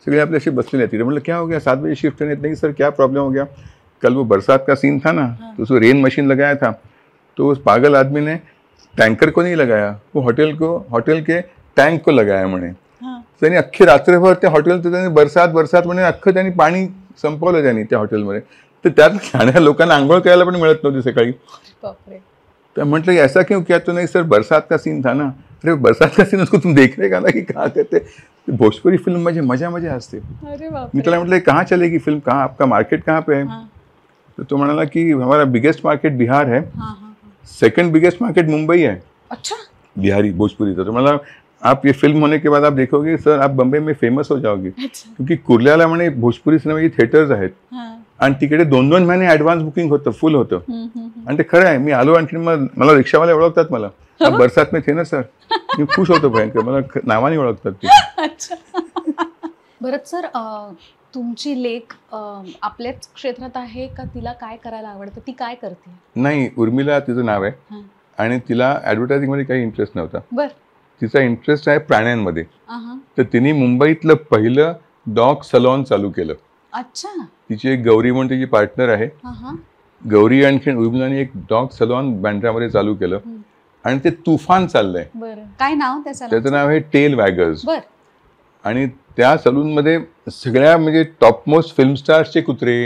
[SPEAKER 2] सगळे आपल्याशी बसलेले आहेत तिकडे म्हटलं क्या हो गया सात बजे शिफ्ट करने नहीं सर क्या प्रॉब्लम हो गया कल वो बरसात का सीन था ना हाँ। तो उसको रेन मशीन लगाया था तो उस पागल आदमी ने टैंकर को नहीं लगाया वो होटल को होटल के टैंक को लगाया मैंने त्यांनी अख्खी रात्रभर त्या हॉटेल त्यांनी बरसात बरसात म्हणजे अख्खं त्यांनी पाणी संपवलं त्यांनी त्या हॉटेलमध्ये तर त्यात ठाण्या लोकांना आंघोळ करायला पण मिळत नव्हती सकाळी तर म्हटलं ऐसा क्यों किया तो नहीं सर बरसात का सीन था ना अरे बरसात का सीन उसको तुम देख रहे ना कि कहाँ करते भोजपुरी फिल्म मुझे मजा मजा हंसते मी त्याला म्हटलं कहाँ चलेगी फिल्म कहाँ आपका मार्केट कहाँ पे है हाँ। तो तो म्हणाला की हमारा बिगेस्ट मार्केट बिहार है हाँ, सेकंड बिगेस्ट मार्केट मुंबई है अच्छा बिहारी भोजपुरी तो, तो मला आप ये फिल्म होने के बाद आप देखोगे सर आप बॉम्बे में फेमस हो जाओगे क्योंकि कुर्ल्याला म्हणे भोजपुरी सिनेमाचे थिएटर्स आहेत आणि तिकडे दोन दोन महिने ऍडव्हान्स बुकिंग होतं फुल होतं आणि ते खरं आहे मी आलो आणखी मला रिक्षावाले ओळखतात मला हो. बरसात में थे ना सर मी खुश होतो भयंकर मला नावाने ओळखतात
[SPEAKER 1] ते भरत सर तुमची लेख आपल्याच क्षेत्रात आहे का तिला काय करायला आवडतं ती काय करते
[SPEAKER 2] नाही उर्मिला तिचं नाव आहे आणि तिला ऍडव्हर्टायझिंग मध्ये काही इंटरेस्ट नव्हता बरं तिचा इंटरेस्ट आहे प्राण्यांमध्ये तर तिने मुंबईतलं पहिलं डॉग सलॉन चालू केलं अच्छा तिची एक गौरी म्हणून तिची पार्टनर आहे गौरी आणखी उर्मिलाने एक डॉग सलॉन बँड्रामध्ये चालू केलं आणि ते तुफान चाललंय
[SPEAKER 1] काय नाव त्याचं
[SPEAKER 2] नाव आहे टेल वॅगर्स आणि त्या सलून मध्ये सगळ्या म्हणजे टॉपमोस्ट फिल्म स्टार्सचे कुत्रे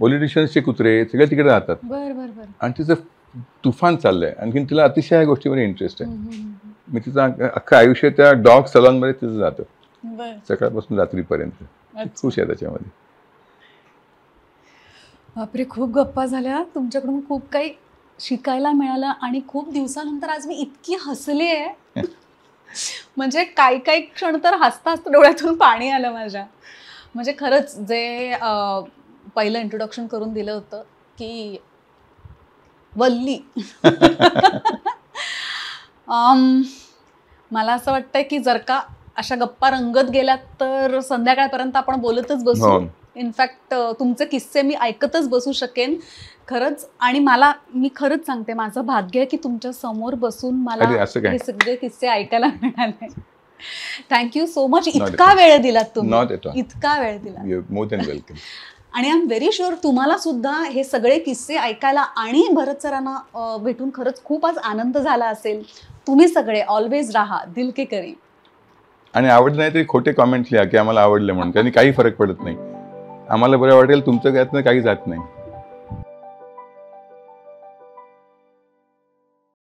[SPEAKER 2] पॉलिटिशियन्सचे कुत्रे सगळे तिकडे राहतात आणि तिचं तुफान चाललंय आणखी तिला अतिशय गोष्टीमध्ये इंटरेस्ट आहे मी तिचं अख्खं आयुष्य त्या डॉग सलॉनमध्ये तिचं
[SPEAKER 3] जातं
[SPEAKER 2] सकाळपासून रात्रीपर्यंत खुश आहे त्याच्यामध्ये
[SPEAKER 1] बापरे खूप गप्पा झाल्या तुमच्याकडून खूप काही शिकायला मिळालं आणि खूप दिवसानंतर आज मी इतकी हसली आहे म्हणजे काही काही क्षण तर हसता हसता डोळ्यातून पाणी आलं माझ्या म्हणजे खरंच जे पहिलं इंट्रोडक्शन करून दिलं होतं की वल्ली मला असं वाटतंय की जर का अशा गप्पा रंगत गेल्या तर संध्याकाळपर्यंत आपण बोलतच बसू इनफॅक्ट हो. तुमचे किस्से मी ऐकतच बसू शकेन खरंच आणि मला मी खरंच सांगते माझं भाग्य आहे की तुमच्या समोर बसून मला हे सगळे किस्से ऐकायला मिळाले थँक्यू सो मच इतका वेळ दिलात तुम्ही इतका वेळ
[SPEAKER 2] दिला वेलकम
[SPEAKER 1] आणि आय एम व्हेरी शुअर तुम्हाला सुद्धा हे सगळे किस्से ऐकायला आणि भरत सरांना भेटून खरंच खूप आज आनंद झाला असेल तुम्ही सगळे ऑलवेज राहा दिल के करी
[SPEAKER 2] आणि आवडलं नाही तरी खोटे कॉमेंट लिहा की आम्हाला आवडले म्हणून त्यांनी काही फरक पडत नाही आम्हाला बरं वाटेल तुमचं त्यातनं काही जात नाही